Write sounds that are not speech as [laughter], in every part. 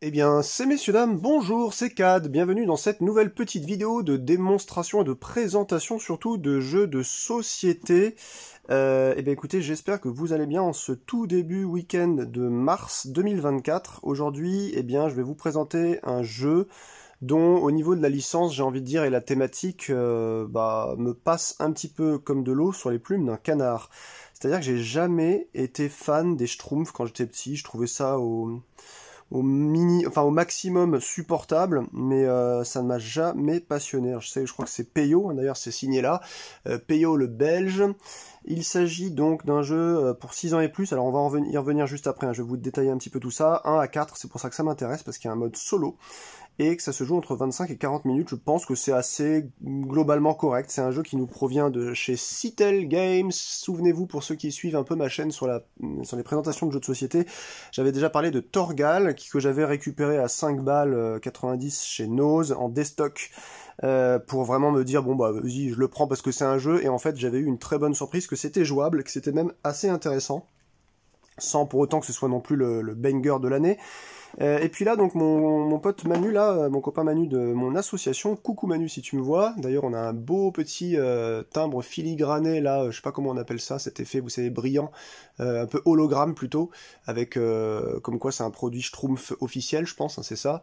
Eh bien, c'est messieurs dames, bonjour, c'est Cad, bienvenue dans cette nouvelle petite vidéo de démonstration et de présentation surtout de jeux de société. Euh, eh bien écoutez, j'espère que vous allez bien en ce tout début week-end de mars 2024. Aujourd'hui, eh bien, je vais vous présenter un jeu dont au niveau de la licence, j'ai envie de dire, et la thématique euh, bah, me passe un petit peu comme de l'eau sur les plumes d'un canard. C'est-à-dire que j'ai jamais été fan des Schtroumpfs quand j'étais petit, je trouvais ça au au mini, enfin au maximum supportable, mais euh, ça ne m'a jamais passionné. je sais, je crois que c'est Peyo, hein, d'ailleurs c'est signé là, euh, Peyo le Belge. Il s'agit donc d'un jeu euh, pour 6 ans et plus, alors on va y revenir juste après, hein. je vais vous détailler un petit peu tout ça, 1 à 4, c'est pour ça que ça m'intéresse, parce qu'il y a un mode solo, et que ça se joue entre 25 et 40 minutes. Je pense que c'est assez globalement correct. C'est un jeu qui nous provient de chez Citel Games. Souvenez-vous, pour ceux qui suivent un peu ma chaîne sur, la, sur les présentations de jeux de société, j'avais déjà parlé de Torgal, que j'avais récupéré à 5 balles 90 euh, chez Nose en destock. Euh, pour vraiment me dire bon bah vas-y je le prends parce que c'est un jeu et en fait j'avais eu une très bonne surprise que c'était jouable que c'était même assez intéressant sans pour autant que ce soit non plus le, le banger de l'année euh, et puis là, donc mon, mon, pote Manu, là, euh, mon copain Manu de mon association, coucou Manu si tu me vois. D'ailleurs, on a un beau petit euh, timbre filigrané, là, je sais pas comment on appelle ça, cet effet, vous savez, brillant, un peu hologramme plutôt, avec comme quoi c'est un produit Schtroumpf officiel, je pense, hein, c'est ça.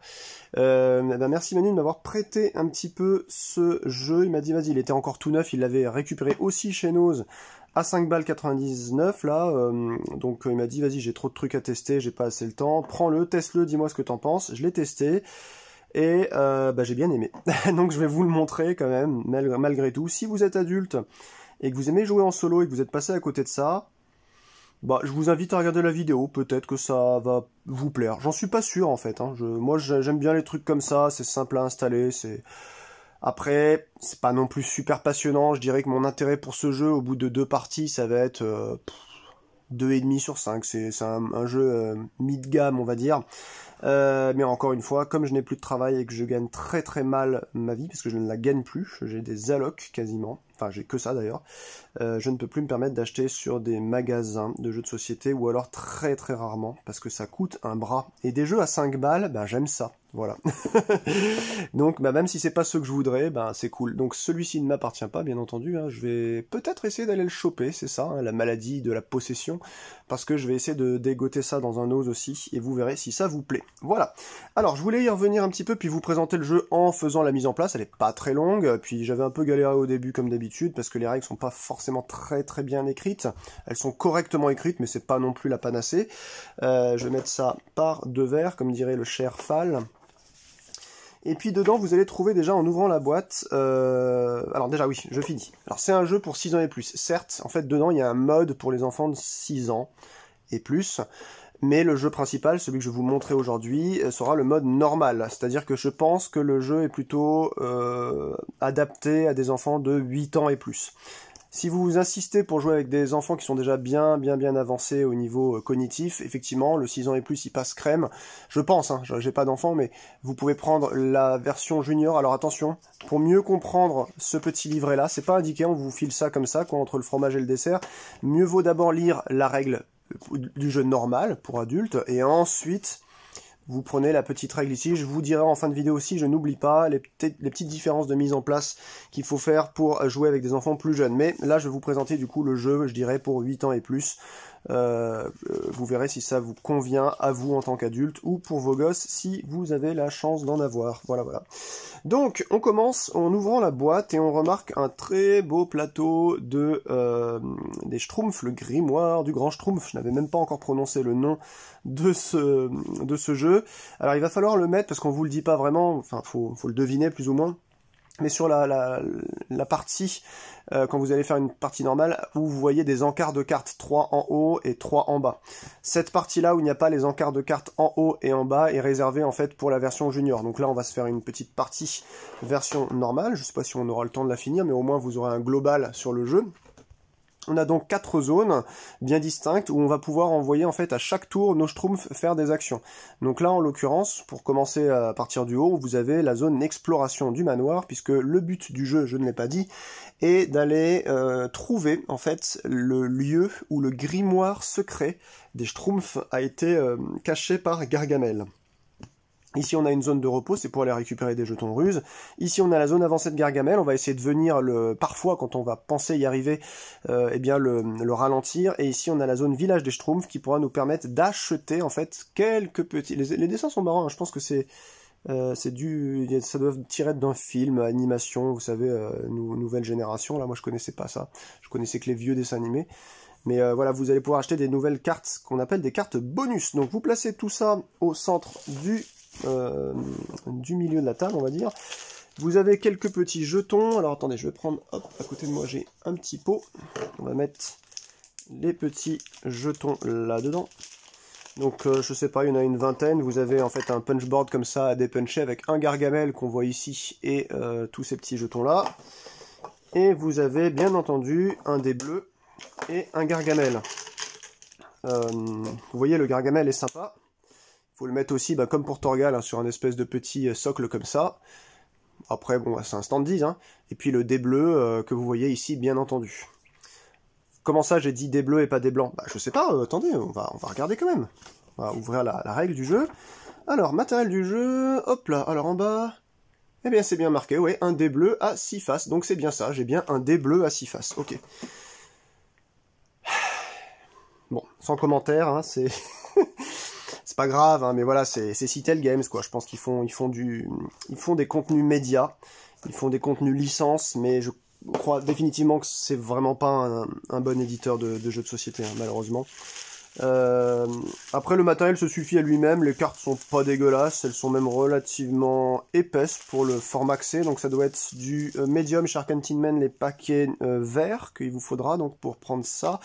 Eh ben, merci Manu de m'avoir prêté un petit peu ce jeu. Il m'a dit, vas-y, il était encore tout neuf, il l'avait récupéré aussi chez Nose à 5 balles 99 là, euh, donc euh, il m'a dit vas-y j'ai trop de trucs à tester, j'ai pas assez le temps, prends-le, teste-le, dis-moi ce que t'en penses, je l'ai testé et euh, bah, j'ai bien aimé. [laughs] donc je vais vous le montrer quand même malgré tout. Si vous êtes adulte et que vous aimez jouer en solo et que vous êtes passé à côté de ça, bah, je vous invite à regarder la vidéo, peut-être que ça va vous plaire. J'en suis pas sûr en fait. Hein. Je, moi j'aime bien les trucs comme ça, c'est simple à installer, c'est après, c'est pas non plus super passionnant. Je dirais que mon intérêt pour ce jeu, au bout de deux parties, ça va être 2,5 euh, deux et demi sur 5. C'est un, jeu euh, mid game on va dire. Euh, mais encore une fois, comme je n'ai plus de travail et que je gagne très très mal ma vie, parce que je ne la gagne plus, j'ai des allocs quasiment, enfin j'ai que ça d'ailleurs, je ne peux plus me permettre d'acheter sur des magasins de jeux de société ou alors très très rarement, parce que ça coûte un bras. Et des jeux à 5 balles, ben j'aime ça. Voilà. [laughs] Donc, bah, même si c'est pas ce que je voudrais, bah, c'est cool. Donc, celui-ci ne m'appartient pas, bien entendu. Hein. Je vais peut-être essayer d'aller le choper, c'est ça, hein, la maladie de la possession, parce que je vais essayer de dégoter ça dans un os aussi, et vous verrez si ça vous plaît. Voilà. Alors, je voulais y revenir un petit peu, puis vous présenter le jeu en faisant la mise en place. Elle est pas très longue, puis j'avais un peu galéré au début, comme d'habitude, parce que les règles sont pas forcément très très bien écrites. Elles sont correctement écrites, mais c'est pas non plus la panacée. Euh, je vais mettre ça par deux verres, comme dirait le cher Fall. Et puis dedans, vous allez trouver déjà en ouvrant la boîte. Euh, alors déjà oui, je finis. Alors c'est un jeu pour 6 ans et plus. Certes, en fait dedans il y a un mode pour les enfants de 6 ans et plus. Mais le jeu principal, celui que je vais vous montrer aujourd'hui, euh, sera le mode normal. C'est-à-dire que je pense que le jeu est plutôt euh, adapté à des enfants de 8 ans et plus. Si vous insistez pour jouer avec des enfants qui sont déjà bien, bien, bien avancés au niveau euh, cognitif, effectivement, le 6 ans et plus, il passe crème. Je pense, hein, j'ai pas d'enfant, mais vous pouvez prendre la version junior. Alors attention, pour mieux comprendre ce petit livret-là, c'est pas indiqué, on vous file ça comme ça, entre le fromage et le dessert. Mieux vaut d'abord lire la règle euh, du jeu normal pour adultes, et ensuite vous prenez la petite règle ici. Je vous dirai en fin de vidéo aussi, je n'oublie pas, les, petites différences de mise en place qu'il faut faire pour jouer avec des enfants plus jeunes. Mais là, je vais vous présenter du coup le jeu, je dirais, pour 8 ans et plus. Euh, vous verrez si ça vous convient à vous en tant qu'adulte ou pour vos gosses si vous avez la chance d'en avoir. Voilà, voilà. Donc, on commence en ouvrant la boîte et on remarque un très beau plateau de euh, des Schtroumpfs, le grimoire du grand Schtroumpf. Je n'avais même pas encore prononcé le nom de ce de ce jeu. Alors, il va falloir le mettre parce qu'on vous le dit pas vraiment. Enfin, faut faut le deviner plus ou moins mais sur la, partie, euh, quand vous allez faire une partie normale, où vous voyez des encarts de cartes 3 en haut et 3 en bas. Cette partie-là où il n'y a pas les encarts de cartes en haut et en bas est réservée en fait pour la version junior. Donc là on va se faire une petite partie version normale, je ne sais pas si on aura le temps de la finir, mais au moins vous aurez un global sur le jeu. On a donc quatre zones bien distinctes où on va pouvoir envoyer en fait à chaque tour nos schtroumpfs faire des actions. Donc là en l'occurrence, pour commencer euh, à partir du haut, vous avez la zone exploration du manoir puisque le but du jeu, je ne l'ai pas dit, est d'aller euh, trouver en fait le lieu où le grimoire secret des schtroumpfs a été euh, caché par Gargamel. Ici, on a une zone de repos, c'est pour aller récupérer des jetons ruses. Ici, on a la zone avancée de Gargamel. On va essayer de venir, le, parfois, quand on va penser y arriver, euh, eh bien le, ralentir. Et ici, on a la zone village des Schtroumpfs qui pourra nous permettre d'acheter, en fait, quelques petits... Les, dessins sont marrants, hein. je pense que c'est... Euh, c'est du, ça doit tirer d'un film, animation, vous savez, euh, nouvelle génération. Là, moi, je connaissais pas ça. Je connaissais que les vieux dessins animés. Mais voilà, vous allez pouvoir acheter des nouvelles cartes qu'on appelle des cartes bonus. Donc, vous placez tout ça au centre du euh, du milieu de la table, on va dire. Vous avez quelques petits jetons. Alors attendez, je vais prendre, hop, à côté de moi j'ai un petit pot. On va mettre les petits jetons là-dedans. Donc euh, je sais pas, il y en a une vingtaine. Vous avez en fait un punchboard comme ça à dépuncher avec un gargamel qu'on voit ici et euh, tous ces petits jetons là. Et vous avez bien entendu un des bleus et un gargamel. vous voyez, le gargamel est sympa faut le mettre aussi, bah, comme pour Torgal, hein, sur un espèce de petit euh, socle comme ça. Après, bon, c'est un stand Hein. Et puis le dé bleu euh, que vous voyez ici, bien entendu. Comment ça, j'ai dit dé bleu et pas dé blanc Bah, je sais pas, euh, attendez, on va, on va regarder quand même. On va ouvrir la, règle du jeu. Alors, matériel du jeu, hop là, alors en bas... Eh bien, c'est bien marqué, ouais, un dé bleu à 6 faces. Donc c'est bien ça, j'ai bien un dé bleu à 6 faces, ok. [sighs] Bon, sans commentaire, hein, c'est... [laughs] c'est pas grave, hein, mais voilà, c'est Citel Games, quoi. Je pense qu'ils font, ils font, du, ils font des contenus médias, ils font des contenus licences, mais je crois définitivement que c'est vraiment pas un, bon éditeur de, jeux de société, hein, malheureusement. Euh, après, le matériel se suffit à lui-même. Les cartes sont pas dégueulasses. Elles sont même relativement épaisses pour le format C. Donc, ça doit être du euh, Medium Shark Man, les paquets euh, verts qu'il vous faudra donc pour prendre ça.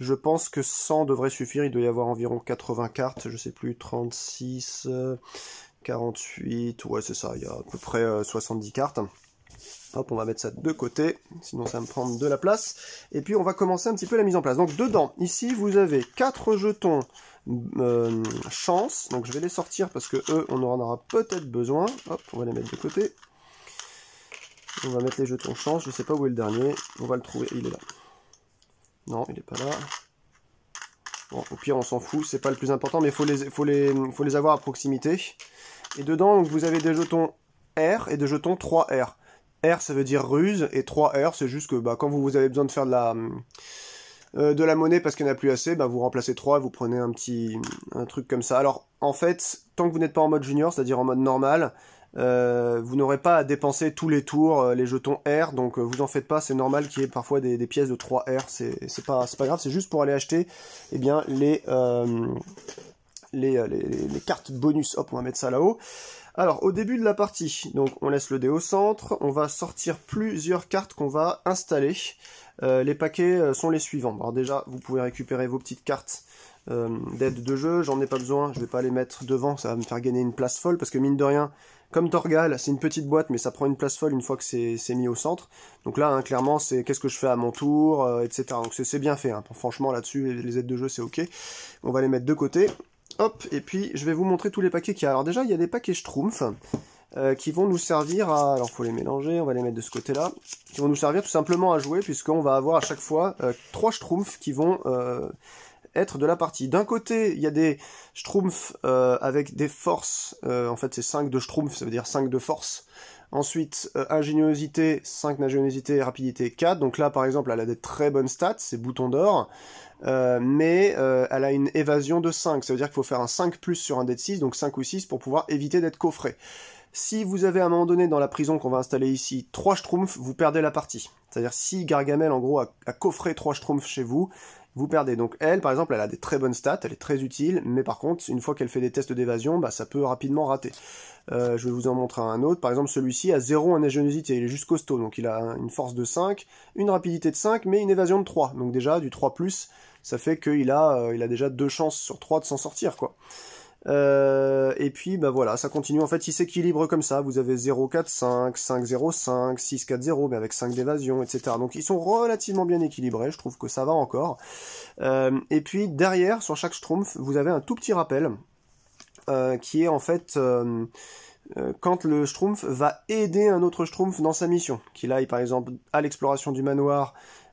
Je pense que 100 devrait suffire. Il doit y avoir environ 80 cartes. Je sais plus, 36, 48. Ouais, c'est ça. Il y a à peu près 70 cartes. Hop, on va mettre ça de côté, sinon ça va me prendre de la place. Et puis on va commencer un petit peu la mise en place. Donc dedans, ici, vous avez quatre jetons euh, chance. Donc je vais les sortir parce que eux, on en aura peut-être besoin. Hop, on va les mettre de côté. On va mettre les jetons chance. Je sais pas où est le dernier. On va le trouver. Il est là. Non, il n'est pas là. Bon, au pire, on s'en fout. C'est pas le plus important, mais faut les, faut les, faut les avoir à proximité. Et dedans, donc, vous avez des jetons R et des jetons 3R. R ça veut dire ruse et 3R c'est juste que bah, quand vous avez besoin de faire de la euh, de la monnaie parce qu'il n'y en a plus assez, bah, vous remplacez 3 et vous prenez un petit un truc comme ça. Alors en fait, tant que vous n'êtes pas en mode junior, c'est-à-dire en mode normal, euh, vous n'aurez pas à dépenser tous les tours euh, les jetons R, donc vous en faites pas, c'est normal qu'il y ait parfois des, pièces de 3 R, c'est pas, pas grave, c'est juste pour aller acheter eh bien, les les, les, les, cartes bonus. Hop, on va mettre ça là-haut. Alors, au début de la partie, donc on laisse le dé au centre, on va sortir plusieurs cartes qu'on va installer. Euh, les paquets euh, sont les suivants. Alors déjà, vous pouvez récupérer vos petites cartes euh, d'aide de jeu, j'en ai pas besoin, je vais pas les mettre devant, ça va me faire gagner une place folle, parce que mine de rien, comme Torgal, c'est une petite boîte, mais ça prend une place folle une fois que c'est mis au centre. Donc là, hein, clairement, c'est qu'est-ce que je fais à mon tour, euh, etc. Donc c'est bien fait, hein. franchement là-dessus, les aides de jeu, c'est ok. On va les mettre de côté, Hop, et puis je vais vous montrer tous les paquets qu'il y a. Alors déjà, il y a des paquets Schtroumpf euh, qui vont nous servir à... Alors faut les mélanger, on va les mettre de ce côté-là. Qui vont nous servir tout simplement à jouer puisqu'on va avoir à chaque fois 3 euh, trois Schtroumpfs qui vont euh, être de la partie. D'un côté, il y a des Schtroumpfs avec des forces. en fait, c'est 5 de Schtroumpf, ça veut dire 5 de force. Ensuite, euh, ingéniosité 5, ingéniosité et rapidité 4. Donc là, par exemple, elle a des très bonnes stats, c'est bouton d'or. Euh, mais euh, elle a une évasion de 5. Ça veut dire qu'il faut faire un 5 plus sur un dé de 6, donc 5 ou 6 pour pouvoir éviter d'être coffré. Si vous avez à un moment donné dans la prison qu'on va installer ici 3 schtroumpfs, vous perdez la partie. C'est-à-dire si Gargamel en gros a, a coffré 3 schtroumpfs chez vous, vous perdez. Donc elle, par exemple, elle a des très bonnes stats, elle est très utile, mais par contre, une fois qu'elle fait des tests d'évasion, bah, ça peut rapidement rater. Euh, je vais vous en montrer un autre. Par exemple, celui-ci a 0 en ingéniosité, il est juste costaud, donc il a une force de 5, une rapidité de 5, mais une évasion de 3. Donc déjà, du 3+, ça fait qu'il a, euh, il a déjà 2 chances sur 3 de s'en sortir, quoi. Euh, et puis bah voilà, ça continue. En fait, il s'équilibre comme ça. Vous avez 0 4 5 5 0 5 6 4 0 mais avec 5 d'évasion, etc. Donc ils sont relativement bien équilibrés. Je trouve que ça va encore. Euh, et puis derrière, sur chaque schtroumpf, vous avez un tout petit rappel euh, qui est en fait quand le Schtroumpf va aider un autre Schtroumpf dans sa mission, qu'il aille par exemple à l'exploration du manoir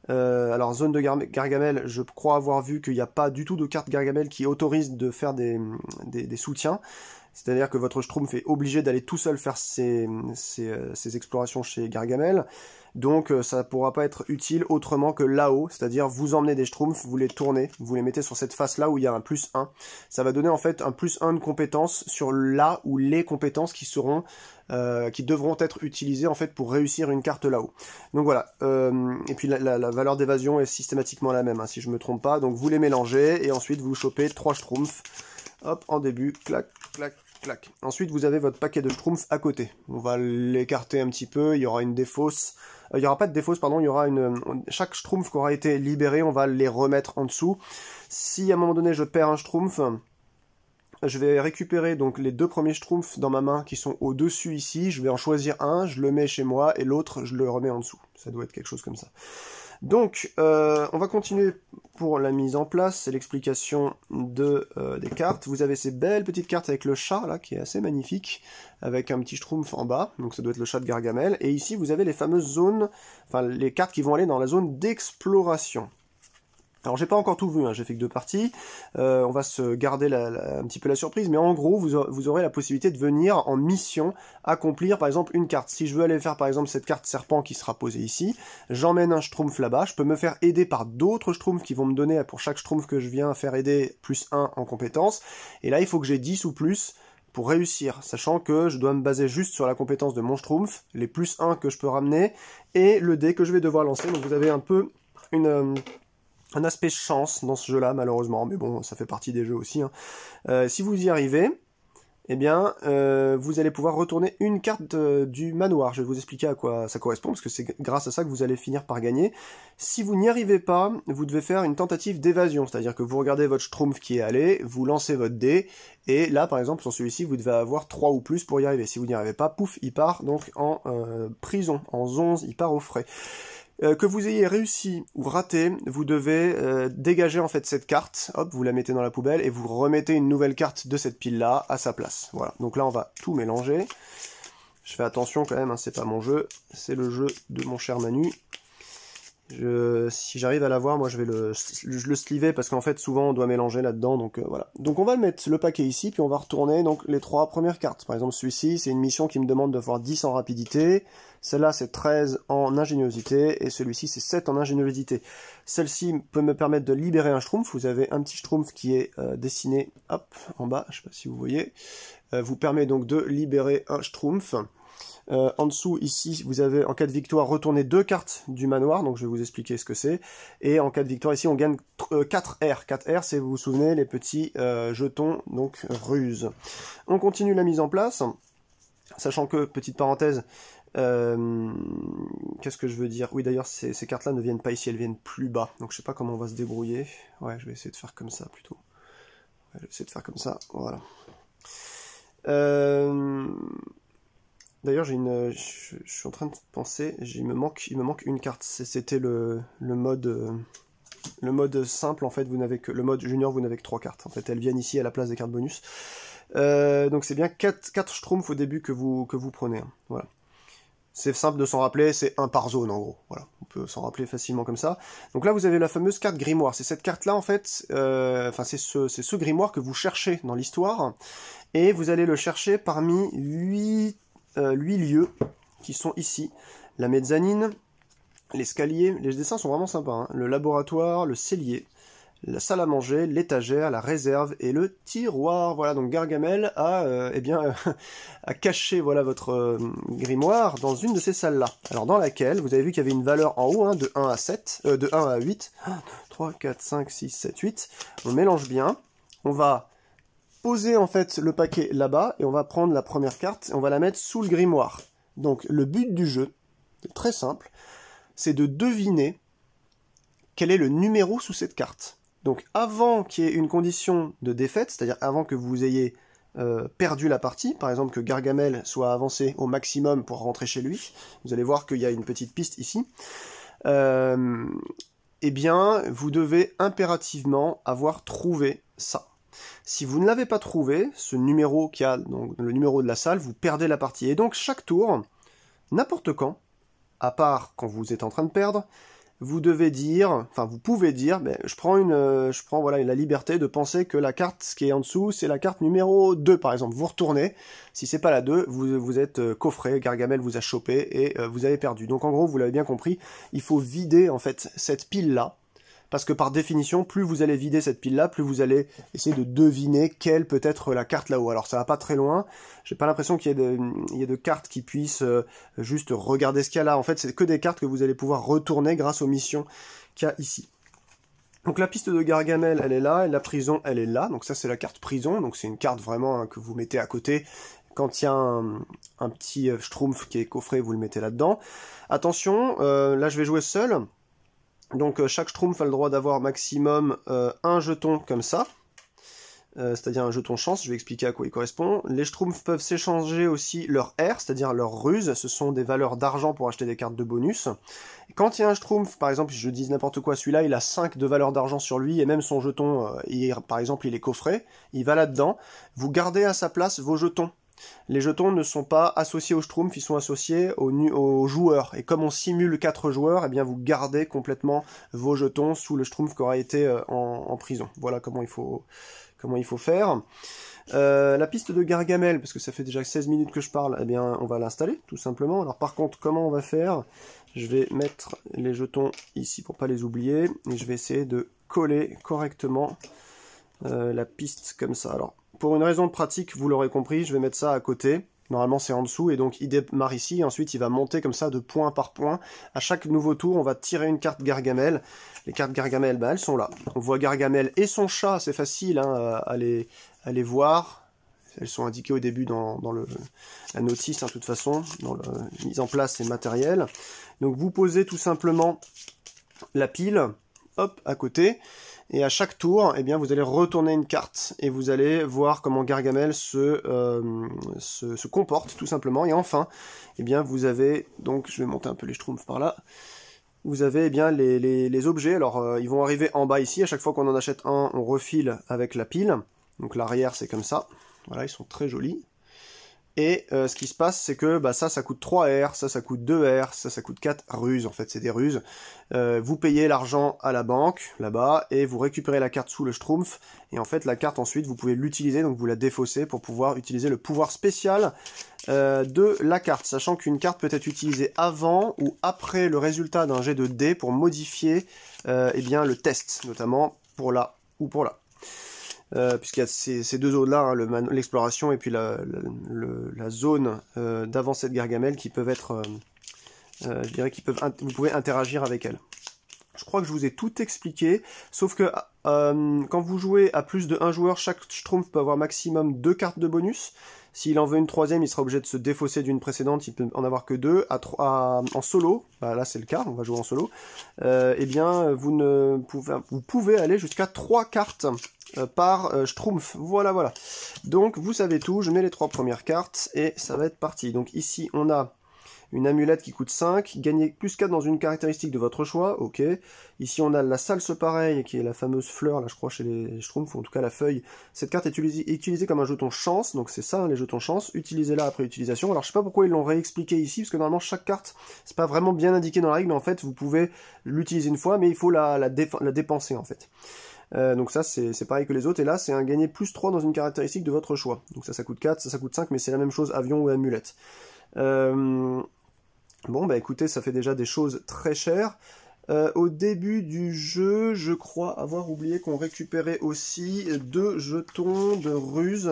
euh, alors zone de Gargamel, je crois avoir vu qu'il n'y a pas du tout de carte Gargamel qui autorise de faire des, soutiens. C'est-à-dire que votre Schtroumpf est obligé d'aller tout seul faire ses, euh, explorations chez Gargamel. Donc euh, ça ne pourra pas être utile autrement que là-haut, c'est-à-dire vous emmenez des schtroumpfs, vous les tournez, vous les mettez sur cette face-là où il y a un plus 1. Ça va donner en fait un plus 1 de compétences sur là ou les compétences qui seront euh, qui devront être utilisées en fait pour réussir une carte là-haut. Donc voilà. Euh, et puis la, valeur d'évasion est systématiquement la même, hein, si je ne me trompe pas. Donc vous les mélangez et ensuite vous chopez 3 schtroumpfs. Hop, en début, clac, clac, clac. Ensuite vous avez votre paquet de schtroumpfs à côté. On va l'écarter un petit peu, il y aura une défausse. Euh, il n'y aura pas de défausse, pardon, il y aura une... Chaque schtroumpf qui aura été libéré, on va les remettre en dessous. Si à un moment donné je perds un schtroumpf, je vais récupérer donc les deux premiers schtroumpfs dans ma main qui sont au-dessus ici, je vais en choisir un, je le mets chez moi, et l'autre, je le remets en dessous. Ça doit être quelque chose comme ça. Donc, euh, on va continuer pour la mise en place, et l'explication euh, des cartes. Vous avez ces belles petites cartes avec le chat, là, qui est assez magnifique, avec un petit schtroumpf en bas, donc ça doit être le chat de Gargamel. Et ici, vous avez les fameuses zones, enfin, les cartes qui vont aller dans la zone d'exploration. Alors j'ai pas encore tout vu, hein, j'ai fait que deux parties. Euh, on va se garder un petit peu la surprise, mais en gros vous, aurez la possibilité de venir en mission accomplir par exemple une carte. Si je veux aller faire par exemple cette carte serpent qui sera posée ici, j'emmène un schtroumpf là-bas, je peux me faire aider par d'autres schtroumpfs qui vont me donner pour chaque schtroumpf que je viens faire aider plus 1 en compétence. Et là il faut que j'ai 10 ou plus pour réussir, sachant que je dois me baser juste sur la compétence de mon schtroumpf, les plus 1 que je peux ramener, et le dé que je vais devoir lancer. Donc vous avez un peu une... Euh, un aspect chance dans ce jeu-là, malheureusement, mais bon, ça fait partie des jeux aussi. Hein. Euh, si vous y arrivez, eh bien, euh, vous allez pouvoir retourner une carte du manoir. Je vais vous expliquer à quoi ça correspond, parce que c'est grâce à ça que vous allez finir par gagner. Si vous n'y arrivez pas, vous devez faire une tentative d'évasion, c'est-à-dire que vous regardez votre schtroumpf qui est allé, vous lancez votre dé, et là, par exemple, sur celui-ci, vous devez avoir 3 ou plus pour y arriver. Si vous n'y arrivez pas, pouf, il part donc en euh, prison, en 11, il part au frais. Euh, que vous ayez réussi ou raté, vous devez euh, dégager en fait cette carte, hop, vous la mettez dans la poubelle et vous remettez une nouvelle carte de cette pile là à sa place. Voilà, donc là on va tout mélanger. Je fais attention quand même, hein, c'est pas mon jeu, c'est le jeu de mon cher Manu. si j'arrive à l'avoir, moi je vais le, sliver parce qu'en fait souvent on doit mélanger là-dedans, donc euh, voilà. Donc on va mettre le paquet ici, puis on va retourner donc les trois premières cartes. Par exemple celui-ci, c'est une mission qui me demande de voir 10 en rapidité. Celle-là, c'est 13 en ingéniosité, et celui-ci, c'est 7 en ingéniosité. Celle-ci peut me permettre de libérer un schtroumpf. Vous avez un petit schtroumpf qui est euh, dessiné, hop, en bas, je ne sais pas si vous voyez. Euh, vous permet donc de libérer un schtroumpf. Euh, en dessous, ici, vous avez en cas de victoire retourner deux cartes du manoir, donc je vais vous expliquer ce que c'est. Et en cas de victoire, ici, on gagne 4 R. 4 R, c'est, vous vous souvenez, les petits jetons, donc ruses. On continue la mise en place. Sachant que, petite parenthèse, euh, qu'est-ce que je veux dire Oui, d'ailleurs, ces, cartes-là ne viennent pas ici, elles viennent plus bas. Donc je sais pas comment on va se débrouiller. Ouais, je vais essayer de faire comme ça plutôt. Ouais, je vais essayer de faire comme ça. Voilà. Euh, d'ailleurs, j'ai une, je, suis en train de penser, il me manque, une carte. C'était le, mode, euh, le mode simple en fait. Vous n'avez que le mode junior, vous n'avez que trois cartes. En fait, elles viennent ici à la place des cartes bonus. donc c'est bien 4, 4 schtroumpfs au début que vous, que vous prenez. Hein. Voilà. C'est simple de s'en rappeler, c'est un par zone en gros. Voilà, on peut s'en rappeler facilement comme ça. Donc là, vous avez la fameuse carte grimoire. C'est cette carte-là, en fait, euh, enfin c'est ce, c'est ce grimoire que vous cherchez dans l'histoire, et vous allez le chercher parmi 8, euh, lieux qui sont ici. La mezzanine, l'escalier, les dessins sont vraiment sympas, hein. le laboratoire, le cellier, la salle à manger, l'étagère, la réserve et le tiroir. Voilà, donc Gargamel a, euh, eh bien, [laughs] a caché voilà, votre euh, grimoire dans une de ces salles-là. Alors dans laquelle, vous avez vu qu'il y avait une valeur en haut, hein, de 1 à 7, euh, de 1 à 8, 3, 4, 5, 6, 7, 8. On mélange bien, on va poser en fait le paquet là-bas, et on va prendre la première carte, et on va la mettre sous le grimoire. Donc le but du jeu, très simple, c'est de deviner quel est le numéro sous cette carte. Donc avant qu'il y ait une condition de défaite, c'est-à-dire avant que vous ayez euh, perdu la partie, par exemple que Gargamel soit avancé au maximum pour rentrer chez lui, vous allez voir qu'il y a une petite piste ici, euh, eh bien vous devez impérativement avoir trouvé ça. Si vous ne l'avez pas trouvé, ce numéro qui a donc le numéro de la salle, vous perdez la partie. Et donc chaque tour, n'importe quand, à part quand vous êtes en train de perdre, vous devez dire, enfin vous pouvez dire, mais je prends une, euh, je prends voilà la liberté de penser que la carte, ce qui est en dessous, c'est la carte numéro 2 par exemple. Vous retournez, si c'est pas la 2, vous, vous êtes euh, coffré, Gargamel vous a chopé et euh, vous avez perdu. Donc en gros, vous l'avez bien compris, il faut vider en fait cette pile là parce que par définition, plus vous allez vider cette pile-là, plus vous allez essayer de deviner quelle peut être la carte là-haut. Alors ça va pas très loin, j'ai pas l'impression qu'il y, ait de cartes qui puissent euh, juste regarder ce qu'il y a là. En fait, c'est que des cartes que vous allez pouvoir retourner grâce aux missions qu'il y a ici. Donc la piste de Gargamel, elle est là, et la prison, elle est là. Donc ça, c'est la carte prison, donc c'est une carte vraiment hein, que vous mettez à côté quand il y a un, petit euh, schtroumpf qui est coffré, vous le mettez là-dedans. Attention, euh, là je vais jouer seul. Donc euh, chaque schtroumpf a le droit d'avoir maximum euh, un jeton comme ça, euh, c'est-à-dire un jeton chance, je vais expliquer à quoi il correspond. Les Schtroumpfs peuvent s'échanger aussi leur R, c'est-à-dire leur ruse, ce sont des valeurs d'argent pour acheter des cartes de bonus. quand il y a un Schtroumpf, par exemple, je dis n'importe quoi, celui-là, il a 5 de valeur d'argent sur lui, et même son jeton, euh, par exemple, il est coffré, il va là-dedans, vous gardez à sa place vos jetons. Les jetons ne sont pas associés au schtroumpf, ils sont associés aux, joueurs. Et comme on simule quatre joueurs, eh bien vous gardez complètement vos jetons sous le schtroumpf qui aura été euh, en, prison. Voilà comment il faut, faire. Euh, la piste de Gargamel, parce que ça fait déjà 16 minutes que je parle, eh bien on va l'installer tout simplement. Alors par contre, comment on va faire Je vais mettre les jetons ici pour pas les oublier, et je vais essayer de coller correctement euh, la piste comme ça. Alors pour une raison de pratique, vous l'aurez compris, je vais mettre ça à côté. Normalement, c'est en dessous, et donc il démarre ici, ensuite il va monter comme ça de point par point. À chaque nouveau tour, on va tirer une carte Gargamel. Les cartes Gargamel, bah, elles sont là. On voit Gargamel et son chat, c'est facile hein, à, les, voir. Elles sont indiquées au début dans, la notice, hein, de toute façon, dans la mise en place et matériel. Donc vous posez tout simplement la pile, hop, à côté. Et à chaque tour, eh bien, vous allez retourner une carte et vous allez voir comment Gargamel euh, se, se, comporte tout simplement. Et enfin, eh bien, vous avez donc, je vais monter un peu les schtroumpfs par là. Vous avez eh bien les, objets. Alors, euh, ils vont arriver en bas ici. À chaque fois qu'on en achète un, on refile avec la pile. Donc l'arrière, c'est comme ça. Voilà, ils sont très jolis. Et euh, ce qui se passe, c'est que bah, ça, ça coûte 3 R, ça, ça coûte 2 R, ça, ça coûte 4 ruses, en fait, c'est des ruses. Euh, vous payez l'argent à la banque, là-bas, et vous récupérez la carte sous le Schtroumpf, et en fait, la carte, ensuite, vous pouvez l'utiliser, donc vous la défaussez pour pouvoir utiliser le pouvoir spécial euh, de la carte, sachant qu'une carte peut être utilisée avant ou après le résultat d'un jet de dés pour modifier eh bien, le test, notamment pour là ou pour là. Euh, puisqu'il y a ces, deux zones-là, hein, l'exploration et puis la, zone euh, d'avancée de Gargamel qui peuvent être, euh, euh, je dirais, qui peuvent, vous pouvez interagir avec elle. Je crois que je vous ai tout expliqué, sauf que quand vous jouez à plus de un joueur, chaque Schtroumpf peut avoir maximum deux cartes de bonus. S'il en veut une troisième, il sera obligé de se défausser d'une précédente, il peut en avoir que deux. À, en solo, bah, là c'est le cas, on va jouer en solo, eh bien vous, ne pouvez, vous pouvez aller jusqu'à trois cartes euh, par euh, Schtroumpf. Voilà, voilà. Donc, vous savez tout, je mets les trois premières cartes, et ça va être parti. Donc ici, on a une amulette qui coûte 5, gagnez plus 4 dans une caractéristique de votre choix, ok. Ici, on a la salse pareil, qui est la fameuse fleur, là, je crois, chez les Schtroumpfs, ou en tout cas la feuille. Cette carte est utilisée, comme un jeton chance, donc c'est ça, hein, les jetons chance. Utilisez-la après utilisation. Alors, je sais pas pourquoi ils l'ont réexpliqué ici, parce que normalement, chaque carte, c'est pas vraiment bien indiqué dans la règle, mais en fait, vous pouvez l'utiliser une fois, mais il faut la dépenser, en fait. Euh, donc ça, c'est pareil que les autres. Et là, c'est un gagner plus 3 dans une caractéristique de votre choix. Donc ça, ça coûte 4, ça, ça coûte 5, mais c'est la même chose, avion ou amulette. Euh, bon, bah écoutez, ça fait déjà des choses très chères. Euh, au début du jeu, je crois avoir oublié qu'on récupérait aussi deux jetons de ruse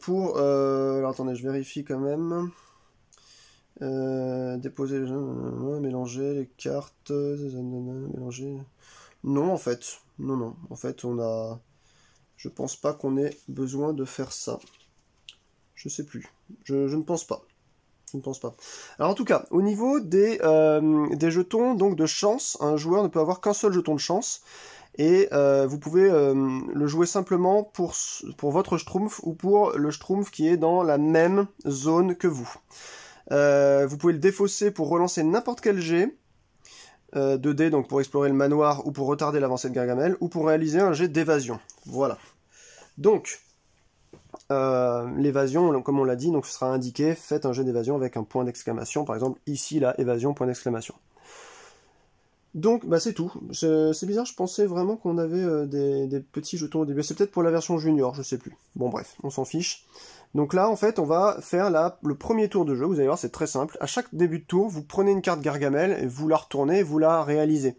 pour... alors attendez, je vérifie quand même. déposer les mélanger les cartes, mélanger. Non, en fait. Non, non. En fait, on a... Je pense pas qu'on ait besoin de faire ça. Je sais plus. Je, ne pense pas. Je ne pense pas. Alors en tout cas, au niveau des, euh, des jetons donc de chance, un joueur ne peut avoir qu'un seul jeton de chance. Et euh, vous pouvez euh, le jouer simplement pour, pour votre schtroumpf ou pour le schtroumpf qui est dans la même zone que vous. vous pouvez le défausser pour relancer n'importe quel jet. 2D, euh, donc pour explorer le manoir ou pour retarder l'avancée de Gargamel, ou pour réaliser un jet d'évasion. Voilà. Donc, euh, l'évasion, comme on l'a dit, donc ce sera indiqué, faites un jet d'évasion avec un point d'exclamation, par exemple ici, là, évasion, point d'exclamation. Donc, bah, c'est tout. C'est bizarre, je pensais vraiment qu'on avait euh, des, des, petits jetons au début. C'est peut-être pour la version junior, je sais plus. Bon, bref, on s'en fiche. Donc là, en fait, on va faire le premier tour de jeu. Vous allez voir, c'est très simple. À chaque début de tour, vous prenez une carte Gargamel, et vous la retournez, vous la réalisez.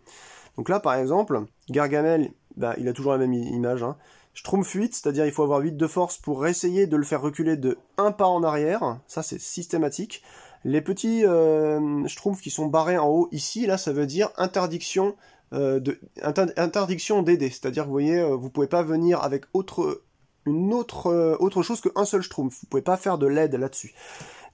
Donc là, par exemple, Gargamel, bah, il a toujours la même image. Hein. Schtroumpf 8, c'est-à-dire il faut avoir 8 de force pour essayer de le faire reculer de 1 pas en arrière. Ça, c'est systématique. Les petits euh, Schtroumpfs qui sont barrés en haut ici, là, ça veut dire interdiction euh, d'aider, c'est-à-dire vous voyez, euh, vous pouvez pas venir avec autre une autre, euh, autre chose qu'un seul schtroumpf. Vous pouvez pas faire de l'aide là-dessus.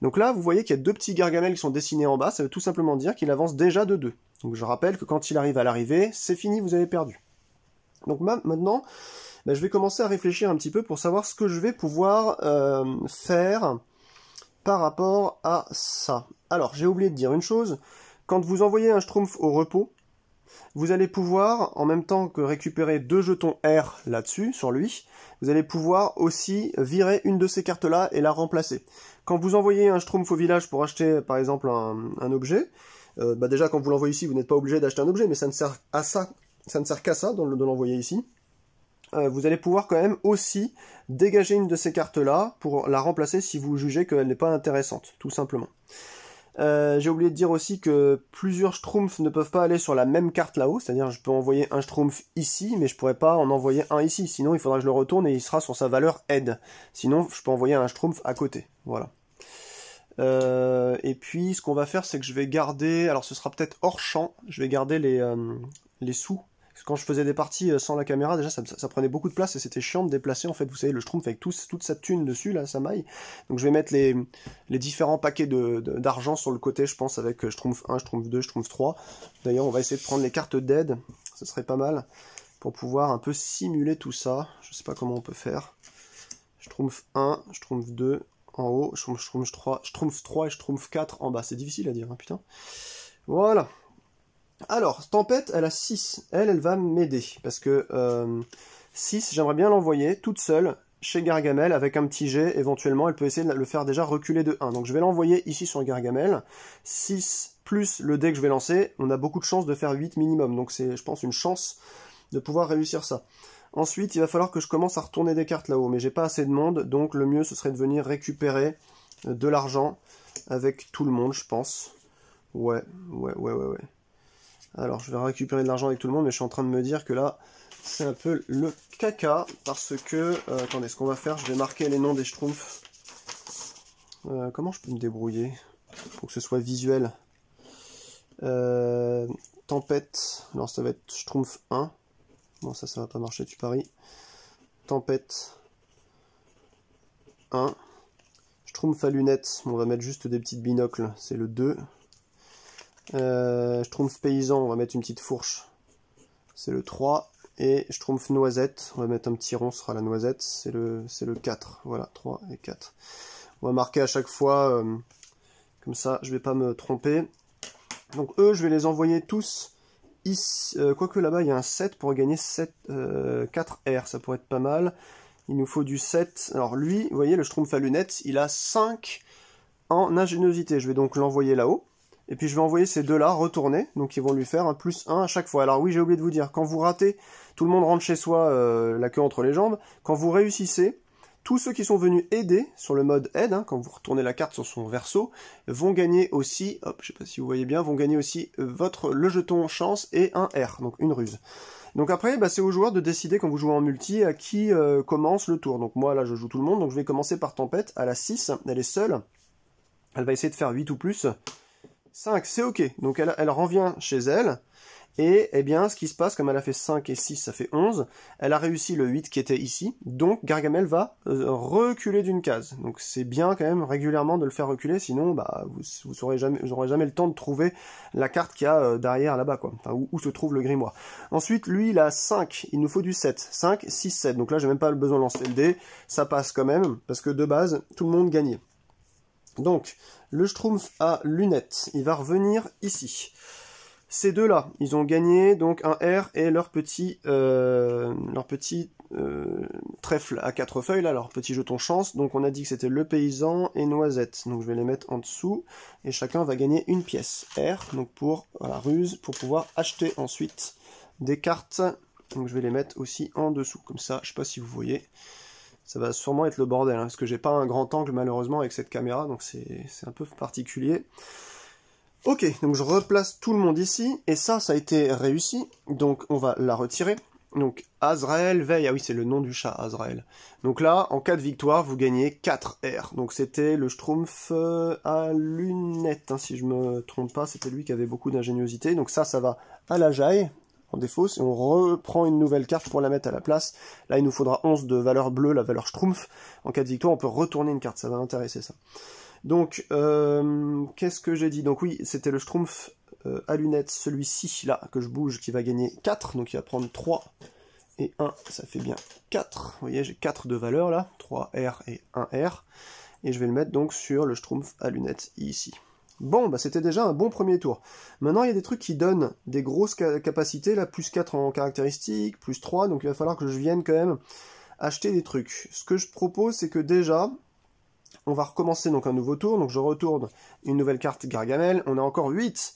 Donc là, vous voyez qu'il y a deux petits gargamels qui sont dessinés en bas, ça veut tout simplement dire qu'il avance déjà de deux. Donc je rappelle que quand il arrive à l'arrivée, c'est fini, vous avez perdu. Donc maintenant, bah, je vais commencer à réfléchir un petit peu pour savoir ce que je vais pouvoir euh, faire par rapport à ça. Alors, j'ai oublié de dire une chose, quand vous envoyez un schtroumpf au repos, vous allez pouvoir, en même temps que récupérer deux jetons R là-dessus, sur lui, vous allez pouvoir aussi virer une de ces cartes-là et la remplacer. Quand vous envoyez un Schtroumpf au village pour acheter, par exemple, un, objet, euh, bah déjà, quand vous l'envoyez ici, vous n'êtes pas obligé d'acheter un objet, mais ça ne sert à ça, ça ne sert qu'à ça de l'envoyer ici. Euh, vous allez pouvoir quand même aussi dégager une de ces cartes-là pour la remplacer si vous jugez qu'elle n'est pas intéressante, tout simplement. Euh, j'ai oublié de dire aussi que plusieurs schtroumpfs ne peuvent pas aller sur la même carte là-haut, c'est-à-dire je peux envoyer un schtroumpf ici, mais je pourrais pas en envoyer un ici, sinon il faudra que je le retourne et il sera sur sa valeur aide. Sinon, je peux envoyer un schtroumpf à côté, voilà. Euh, et puis, ce qu'on va faire, c'est que je vais garder, alors ce sera peut-être hors champ, je vais garder les, euh, les sous quand je faisais des parties euh, sans la caméra, déjà ça, prenait beaucoup de place et c'était chiant de déplacer en fait. Vous savez, le schtroumpf avec toute sa thune dessus là, ça maille. Donc je vais mettre les, différents paquets d'argent sur le côté, je pense, avec euh, schtroumpf 1, schtroumpf 2, schtroumpf 3. D'ailleurs, on va essayer de prendre les cartes d'aide, ce serait pas mal pour pouvoir un peu simuler tout ça. Je sais pas comment on peut faire. Schtroumpf 1, schtroumpf 2 en haut, schtroumpf, 3, schtroumpf 3 et schtroumpf 4 en bas. C'est difficile à dire, hein, putain. Voilà, alors, Tempête, elle a 6. Elle, elle va m'aider. Parce que 6, euh, j'aimerais bien l'envoyer toute seule chez Gargamel avec un petit jet. Éventuellement, elle peut essayer de le faire déjà reculer de 1. Donc je vais l'envoyer ici sur Gargamel. 6 plus le dé que je vais lancer, on a beaucoup de chances de faire 8 minimum. Donc c'est, je pense, une chance de pouvoir réussir ça. Ensuite, il va falloir que je commence à retourner des cartes là-haut, mais j'ai pas assez de monde, donc le mieux ce serait de venir récupérer de l'argent avec tout le monde, je pense. Ouais, ouais, ouais, ouais, ouais. Alors, je vais récupérer de l'argent avec tout le monde, mais je suis en train de me dire que là, c'est un peu le caca, parce que... Euh, attendez, ce qu'on va faire, je vais marquer les noms des schtroumpfs. Euh, comment je peux me débrouiller pour que ce soit visuel euh, Tempête, alors ça va être Schtroumpf 1. Bon ça, ça va pas marcher, tu paries. Tempête 1. Schtroumpf à lunettes, on va mettre juste des petites binocles, c'est le 2. Euh, schtroumpf paysan, on va mettre une petite fourche. C'est le 3. Et schtroumpf noisette, on va mettre un petit rond, ce sera la noisette. C'est le, le 4. Voilà, 3 et 4. On va marquer à chaque fois, euh, comme ça je ne vais pas me tromper. Donc eux, je vais les envoyer tous ici. Euh, quoique là-bas, il y a un 7 pour gagner 7, 4 R, ça pourrait être pas mal. Il nous faut du 7. Alors lui, vous voyez, le schtroumpf à lunettes, il a 5 en ingéniosité. Je vais donc l'envoyer là-haut. Et puis je vais envoyer ces deux-là retourner, donc ils vont lui faire un plus 1 à chaque fois. Alors oui, j'ai oublié de vous dire, quand vous ratez, tout le monde rentre chez soi euh, la queue entre les jambes. Quand vous réussissez, tous ceux qui sont venus aider sur le mode aide, hein, quand vous retournez la carte sur son verso, vont gagner aussi, hop, je sais pas si vous voyez bien, vont gagner aussi euh, votre le jeton chance et un R, donc une ruse. Donc après, bah, c'est au joueur de décider quand vous jouez en multi à qui euh, commence le tour. Donc moi là je joue tout le monde, donc je vais commencer par Tempête à la 6, elle est seule, elle va essayer de faire 8 ou plus. 5, c'est ok. Donc elle, elle revient chez elle. Et eh bien, ce qui se passe, comme elle a fait 5 et 6, ça fait 11, elle a réussi le 8 qui était ici, donc Gargamel va euh, reculer d'une case. Donc c'est bien quand même régulièrement de le faire reculer, sinon bah, vous, n'aurez jamais, jamais le temps de trouver la carte qu'il y a euh, derrière là-bas, quoi. où, se trouve le grimoire. Ensuite, lui, il a 5, il nous faut du 7. 5, 6, 7. Donc là, j'ai même pas besoin de lancer le dé, ça passe quand même, parce que de base, tout le monde gagnait. Donc, le Schtroumpf à lunettes, il va revenir ici. Ces deux-là, ils ont gagné donc un R et leur petit, euh, leur petit euh, trèfle à quatre feuilles, Alors leur petit jeton chance. Donc on a dit que c'était le paysan et noisette. Donc je vais les mettre en dessous et chacun va gagner une pièce. R, donc pour la ruse, pour pouvoir acheter ensuite des cartes. Donc je vais les mettre aussi en dessous, comme ça, je ne sais pas si vous voyez ça va sûrement être le bordel, hein, parce que j'ai pas un grand angle malheureusement avec cette caméra, donc c'est un peu particulier. Ok, donc je replace tout le monde ici, et ça, ça a été réussi, donc on va la retirer. Donc Azrael veille, ah oui c'est le nom du chat Azrael. Donc là, en cas de victoire, vous gagnez 4 R. Donc c'était le Schtroumpf euh, à lunettes, hein, si je me trompe pas, c'était lui qui avait beaucoup d'ingéniosité. Donc ça, ça va à la jaille, en défausse et on reprend une nouvelle carte pour la mettre à la place. Là, il nous faudra 11 de valeur bleue, la valeur schtroumpf. En cas de victoire, on peut retourner une carte, ça va intéresser ça. Donc, euh, qu'est-ce que j'ai dit Donc oui, c'était le schtroumpf euh, à lunettes, celui-ci là, que je bouge, qui va gagner 4, donc il va prendre 3 et 1, ça fait bien 4. Vous voyez, j'ai 4 de valeur là, 3R et 1R. Et je vais le mettre donc sur le schtroumpf à lunettes ici. Bon, bah c'était déjà un bon premier tour. Maintenant, il y a des trucs qui donnent des grosses capacités, là, plus 4 en caractéristiques, plus 3, donc il va falloir que je vienne quand même acheter des trucs. Ce que je propose, c'est que déjà, on va recommencer donc un nouveau tour, donc je retourne une nouvelle carte Gargamel, on a encore 8.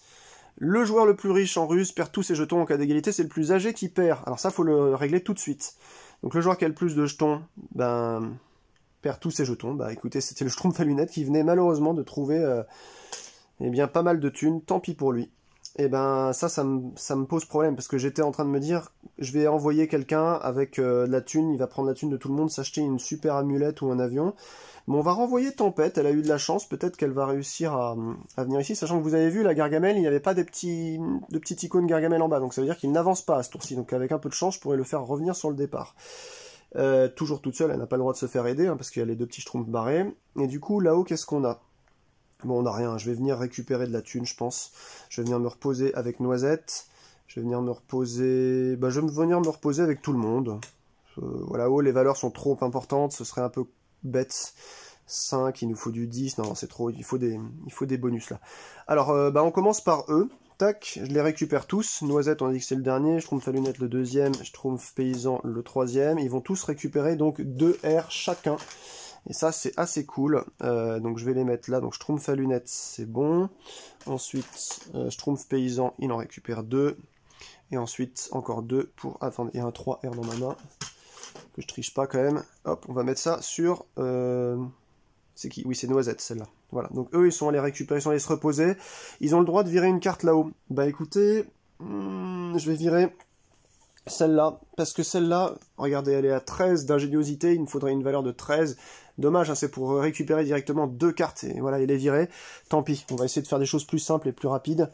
Le joueur le plus riche en russe perd tous ses jetons en cas d'égalité, c'est le plus âgé qui perd. Alors ça, faut le régler tout de suite. Donc le joueur qui a le plus de jetons, ben perd tous ses jetons. Bah écoutez, c'était le Schtroumpf à lunettes qui venait malheureusement de trouver euh, et eh bien pas mal de thunes, tant pis pour lui. Et eh ben ça, ça me, pose problème parce que j'étais en train de me dire, je vais envoyer quelqu'un avec euh, de la thune, il va prendre la thune de tout le monde, s'acheter une super amulette ou un avion. Mais on va renvoyer Tempête, elle a eu de la chance, peut-être qu'elle va réussir à, venir ici, sachant que vous avez vu, la Gargamel, il n'y avait pas des petits, de petites icônes Gargamel en bas, donc ça veut dire qu'il n'avance pas à ce tour-ci, donc avec un peu de chance, je pourrais le faire revenir sur le départ. Euh, toujours toute seule, elle n'a pas le droit de se faire aider, hein, parce qu'il y a les deux petits schtroumpfs barrés. Et du coup, là-haut, qu'est-ce qu'on a Bon, on n'a rien. Je vais venir récupérer de la thune, je pense. Je vais venir me reposer avec Noisette. Je vais venir me reposer... Bah, je vais venir me reposer avec tout le monde. Euh, voilà, oh, les valeurs sont trop importantes. Ce serait un peu bête. 5, il nous faut du 10. Non, c'est trop. Il faut des, il faut des bonus, là. Alors, euh, bah, on commence par eux. Tac, je les récupère tous. Noisette, on a dit que c'est le dernier. Je trouve Falunette le deuxième. Je trouve Paysan le troisième. Ils vont tous récupérer donc 2 R chacun. Et ça, c'est assez cool. Euh, donc je vais les mettre là. Donc Schtroumpf à lunettes, c'est bon. Ensuite, euh, Schtroumpf paysan, il en récupère deux. Et ensuite, encore deux pour... attendre. il y a un 3 R dans ma main. Que je triche pas quand même. Hop, on va mettre ça sur... Euh, c'est qui Oui, c'est Noisette, celle-là. Voilà, donc eux, ils sont allés récupérer, ils sont allés se reposer. Ils ont le droit de virer une carte là-haut. Bah écoutez, hmm, je vais virer celle-là, parce que celle-là, regardez, elle est à 13 d'ingéniosité, il me faudrait une valeur de 13, Dommage, hein, c'est pour récupérer directement deux cartes et voilà, il est viré. Tant pis, on va essayer de faire des choses plus simples et plus rapides.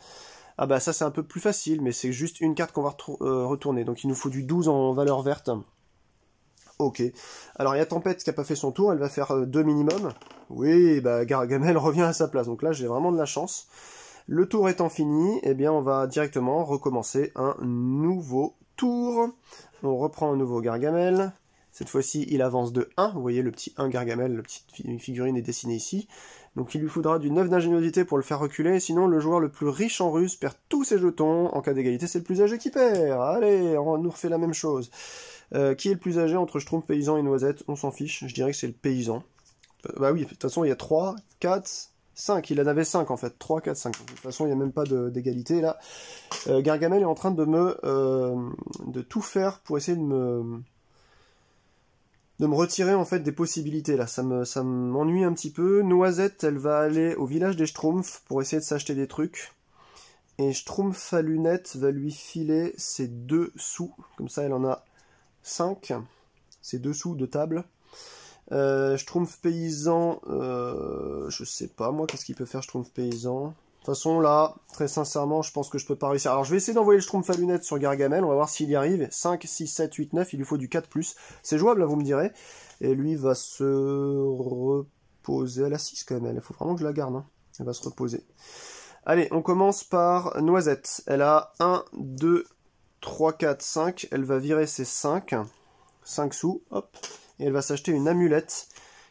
Ah bah ça c'est un peu plus facile, mais c'est juste une carte qu'on va euh, retourner. Donc il nous faut du 12 en valeur verte. Ok. Alors il y a Tempête qui n'a pas fait son tour, elle va faire euh, deux minimum. Oui, bah Gargamel [laughs] revient à sa place, donc là j'ai vraiment de la chance. Le tour étant fini, eh bien on va directement recommencer un nouveau tour. On reprend un nouveau Gargamel. Cette fois-ci, il avance de 1. Vous voyez le petit 1 Gargamel, la petite figurine est dessinée ici. Donc il lui faudra du 9 d'ingéniosité pour le faire reculer, sinon le joueur le plus riche en ruse perd tous ses jetons. En cas d'égalité, c'est le plus âgé qui perd. Allez, on nous refait la même chose. Euh, qui est le plus âgé entre Schtroumpf, Paysan et Noisette On s'en fiche, je dirais que c'est le Paysan. Euh, bah oui, de toute façon, il y a 3, 4, 5. Il en avait 5 en fait. 3, 4, 5. De toute façon, il n'y a même pas d'égalité là. Euh, Gargamel est en train de me... de tout faire pour essayer de me de me retirer en fait des possibilités là. Ça me ça m'ennuie un petit peu. Noisette, elle va aller au village des Schtroumpfs pour essayer de s'acheter des trucs. Et Schtroumpf à lunettes va lui filer ses deux sous. Comme ça, elle en a cinq. Ses deux sous de table. Euh, Schtroumpf paysan, euh, je sais pas moi, qu'est-ce qu'il peut faire Schtroumpf paysan toute façon, là, très sincèrement, je pense que je peux pas réussir. Alors, je vais essayer d'envoyer le Schtroumpf sur Gargamel. On va voir s'il y arrive. 5, 6, 7, 8, 9. Il lui faut du 4+. C'est jouable, là, hein, vous me direz. Et lui va se reposer à la 6, quand même. Il faut vraiment que je la garde. Hein. Elle va se reposer. Allez, on commence par Noisette. Elle a 1, 2, 3, 4, 5. Elle va virer ses 5. 5 sous. Hop. Et elle va s'acheter une amulette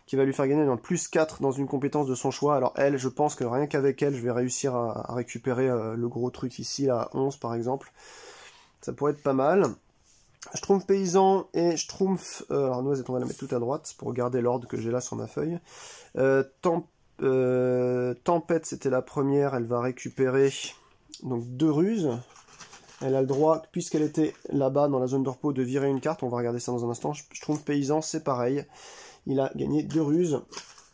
qui va lui faire gagner dans plus 4 dans une compétence de son choix. Alors elle, je pense que rien qu'avec elle, je vais réussir à, récupérer euh, le gros truc ici la 11 par exemple. Ça pourrait être pas mal. Schtroumpf paysan et Schtroumpf... Euh, alors nous on va la mettre tout à droite pour garder l'ordre que j'ai là sur ma feuille. Euh, tempête, c'était la première, elle va récupérer donc deux ruses. Elle a le droit, puisqu'elle était là-bas dans la zone de repos, de virer une carte. On va regarder ça dans un instant. Schtroumpf paysan, c'est pareil. Il a gagné deux ruses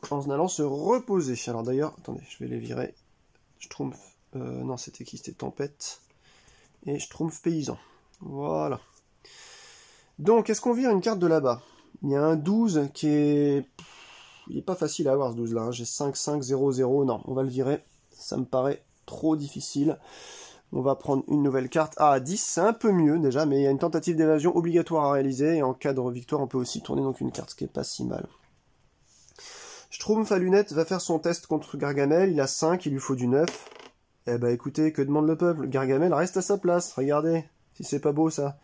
en allant se reposer. Alors d'ailleurs, attendez, je vais les virer. Schtroumpf, euh, non, c'était qui C'était Tempête. Et Schtroumpf Paysan. Voilà. Donc, est-ce qu'on vire une carte de là-bas Il y a un 12 qui est... Il n'est pas facile à avoir ce 12 là. Hein. J'ai 5, 5, 0, 0. Non, on va le virer. Ça me paraît trop difficile. On va prendre une nouvelle carte ah, à 10, c'est un peu mieux déjà, mais il y a une tentative d'évasion obligatoire à réaliser, et en cas de victoire, on peut aussi tourner donc une carte, ce qui n'est pas si mal. Schtroumpf à lunettes va faire son test contre Gargamel, il a 5, il lui faut du 9. Eh ben écoutez, que demande le peuple Gargamel reste à sa place, regardez, si c'est pas beau ça.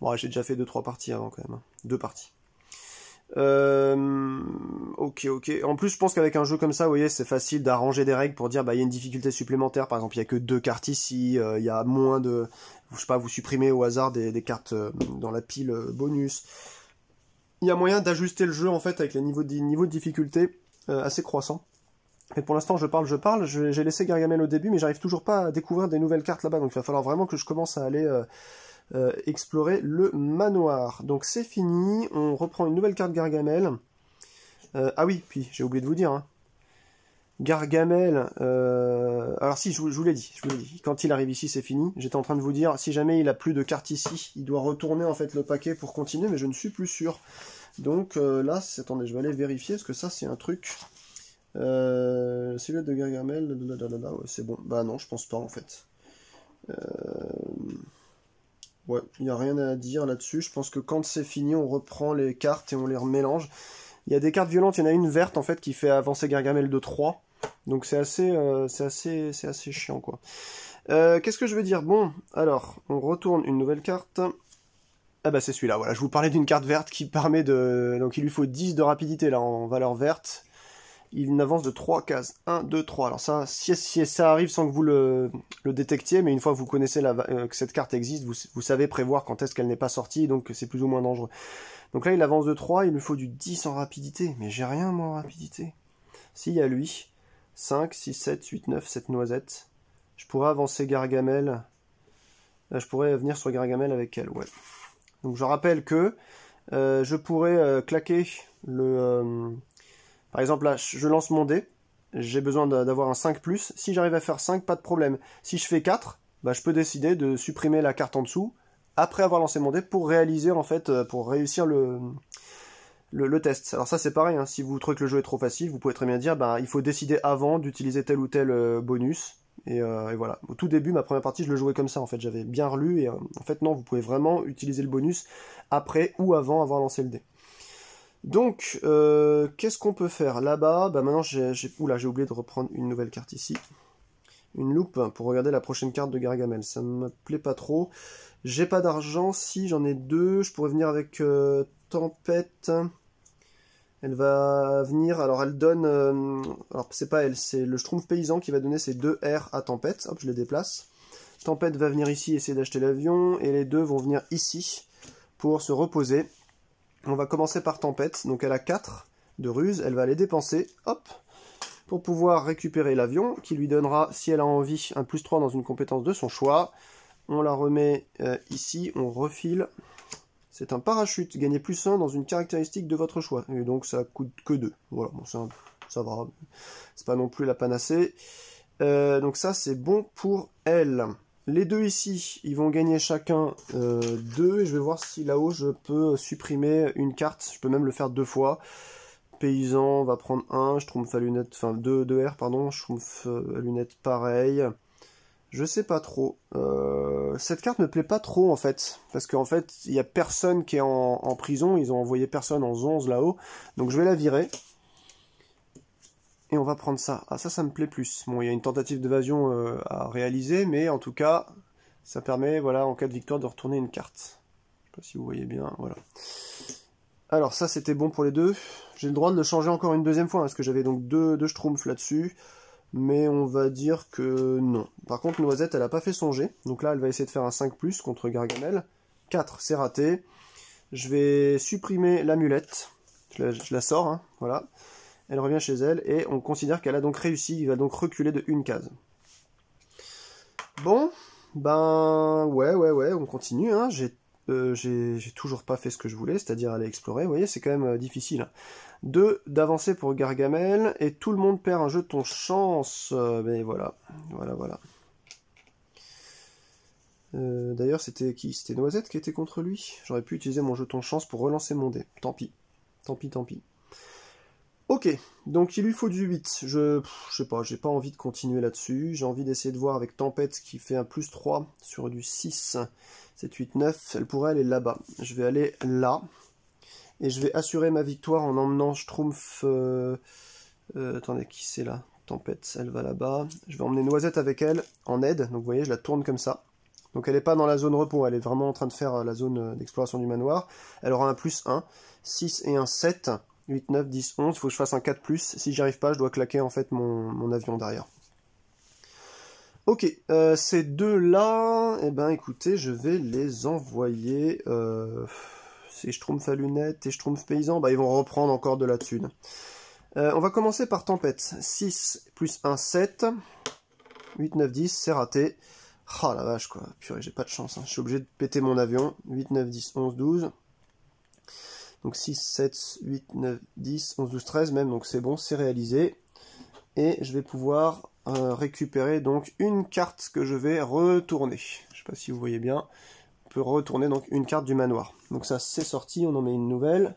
Bon, j'ai déjà fait 2-3 parties avant quand même, hein. deux parties. Euh, ok, ok. En plus, je pense qu'avec un jeu comme ça, vous voyez, c'est facile d'arranger des règles pour dire, bah, il y a une difficulté supplémentaire. Par exemple, il n'y a que deux cartes ici, euh, il y a moins de, je sais pas, vous supprimez au hasard des, cartes euh, dans la pile euh, bonus. Il y a moyen d'ajuster le jeu en fait avec les niveaux de, difficulté assez croissants. Mais pour l'instant, je parle, je parle. J'ai laissé Gargamel au début, mais j'arrive toujours pas à découvrir des nouvelles cartes là-bas. Donc, il va falloir vraiment que je commence à aller euh, explorer le manoir. Donc c'est fini, on reprend une nouvelle carte Gargamel. Euh, ah oui, puis j'ai oublié de vous dire. Hein. Gargamel, euh, alors si, je vous, l'ai dit, je vous l'ai dit, quand il arrive ici c'est fini, j'étais en train de vous dire, si jamais il a plus de cartes ici, il doit retourner en fait le paquet pour continuer, mais je ne suis plus sûr. Donc là, attendez, je vais aller vérifier, parce que ça c'est un truc... Euh, silhouette de Gargamel, c'est bon. Bah non, je pense pas en fait. Euh... Ouais, il n'y a rien à dire là-dessus. Je pense que quand c'est fini, on reprend les cartes et on les remélange. Il y a des cartes violentes, il y en a une verte en fait qui fait avancer Gargamel de 3. Donc c'est assez, euh, c'est assez, c'est assez chiant quoi. Euh, qu'est-ce que je veux dire Bon, alors, on retourne une nouvelle carte. Ah bah c'est celui-là, voilà, je vous parlais d'une carte verte qui permet de... Donc il lui faut 10 de rapidité là en valeur verte il avance de 3 cases. 1, 2, 3. Alors ça, si, ça arrive sans que vous le, le, détectiez, mais une fois que vous connaissez euh, que cette carte existe, vous, savez prévoir quand est-ce qu'elle n'est pas sortie, donc c'est plus ou moins dangereux. Donc là, il avance de 3, il me faut du 10 en rapidité. Mais j'ai rien, moi, en rapidité. S'il y a lui, 5, 6, 7, 8, 9, 7 noisettes. Je pourrais avancer Gargamel. Là, euh, je pourrais venir sur Gargamel avec elle, ouais. Donc je rappelle que euh, je pourrais claquer le... Par exemple, là, je lance mon dé, j'ai besoin d'avoir un 5 plus. Si j'arrive à faire 5, pas de problème. Si je fais 4, bah, je peux décider de supprimer la carte en dessous après avoir lancé mon dé pour réaliser, en fait, euh, pour réussir le, le, test. Alors, ça, c'est pareil. Hein. Si vous trouvez que le jeu est trop facile, vous pouvez très bien dire bah, il faut décider avant d'utiliser tel ou tel euh, bonus. Euh, et, voilà. Au tout début, ma première partie, je le jouais comme ça. En fait, j'avais bien relu. Et en fait, non, vous pouvez vraiment utiliser le bonus après ou avant avoir lancé le dé. Donc, euh, qu'est-ce qu'on peut faire là-bas Bah maintenant, j'ai, oublié de reprendre une nouvelle carte ici. Une loupe pour regarder la prochaine carte de Gargamel. Ça me plaît pas trop. J'ai pas d'argent. Si, j'en ai deux. Je pourrais venir avec euh, Tempête. Elle va venir... Alors, elle donne... Euh, alors, c'est pas elle. C'est le Schtroumpf Paysan qui va donner ses deux R à Tempête. Hop, je les déplace. Tempête va venir ici essayer d'acheter l'avion. Et les deux vont venir ici pour se reposer on va commencer par Tempête, donc elle a 4 de ruse, elle va les dépenser, hop, pour pouvoir récupérer l'avion, qui lui donnera, si elle a envie, un plus 3 dans une compétence de son choix. On la remet euh, ici, on refile. C'est un parachute, gagnez plus 1 dans une caractéristique de votre choix. Et donc ça coûte que 2. Voilà, bon, ça, va, c'est pas non plus la panacée. Euh, donc ça, c'est bon pour elle. Les deux ici, ils vont gagner chacun euh, deux, et je vais voir si là-haut je peux supprimer une carte. Je peux même le faire deux fois. Paysan va prendre un, je trouve la lunette, enfin deux, deux R, pardon, je trouve lunette pareil. Je sais pas trop. Euh, cette carte me plaît pas trop en fait. Parce qu'en fait, il y a personne qui est en, en, prison, ils ont envoyé personne en 11 là-haut. Donc je vais la virer et on va prendre ça. Ah ça, ça me plaît plus. Bon, il y a une tentative d'évasion euh, à réaliser, mais en tout cas, ça permet, voilà, en cas de victoire, de retourner une carte. Je sais pas si vous voyez bien, voilà. Alors ça, c'était bon pour les deux. J'ai le droit de le changer encore une deuxième fois, hein, parce que j'avais donc deux, de schtroumpfs là-dessus. Mais on va dire que non. Par contre, Noisette, elle n'a pas fait songer. Donc là, elle va essayer de faire un 5+, contre Gargamel. 4, c'est raté. Je vais supprimer l'amulette. Je, je la, sors, hein, voilà. Elle revient chez elle et on considère qu'elle a donc réussi. Il va donc reculer de une case. Bon, ben ouais, ouais, ouais, on continue. Hein. J'ai euh, toujours pas fait ce que je voulais, c'est-à-dire aller explorer. Vous voyez, c'est quand même euh, difficile. 2. D'avancer pour Gargamel, et tout le monde perd un jeton chance. Euh, mais voilà, voilà, voilà. D'ailleurs, c'était qui C'était Noisette qui était contre lui. J'aurais pu utiliser mon jeton chance pour relancer mon dé. Tant pis, tant pis, tant pis. Ok, donc il lui faut du 8. Je, sais pas, j'ai pas envie de continuer là-dessus. J'ai envie d'essayer de voir avec Tempête qui fait un plus 3 sur du 6. 7, 8, 9. Elle pourrait aller là-bas. Je vais aller là. Et je vais assurer ma victoire en emmenant Schtroumpf. Euh, euh, attendez, qui c'est là Tempête, elle va là-bas. Je vais emmener Noisette avec elle en aide. Donc vous voyez, je la tourne comme ça. Donc elle n'est pas dans la zone repos, elle est vraiment en train de faire euh, la zone d'exploration du manoir. Elle aura un plus 1, 6 et un 7. 8, 9, 10, 11, faut que je fasse un 4 plus. Si j'y arrive pas, je dois claquer en fait mon, avion derrière. Ok, euh, ces deux-là, et eh ben écoutez, je vais les envoyer. Euh, si je trompe à lunettes et je trompe paysan, bah ils vont reprendre encore de la thune. Euh, on va commencer par tempête. 6 plus 1, 7. 8, 9, 10, c'est raté. Ah la vache quoi, purée, j'ai pas de chance, hein. je suis obligé de péter mon avion. 8, 9, 10, 11, 12. Donc 6, 7, 8, 9, 10, 11, 12, 13 même. Donc c'est bon, c'est réalisé. Et je vais pouvoir euh, récupérer donc une carte que je vais retourner. Je ne sais pas si vous voyez bien. On peut retourner donc une carte du manoir. Donc ça c'est sorti, on en met une nouvelle.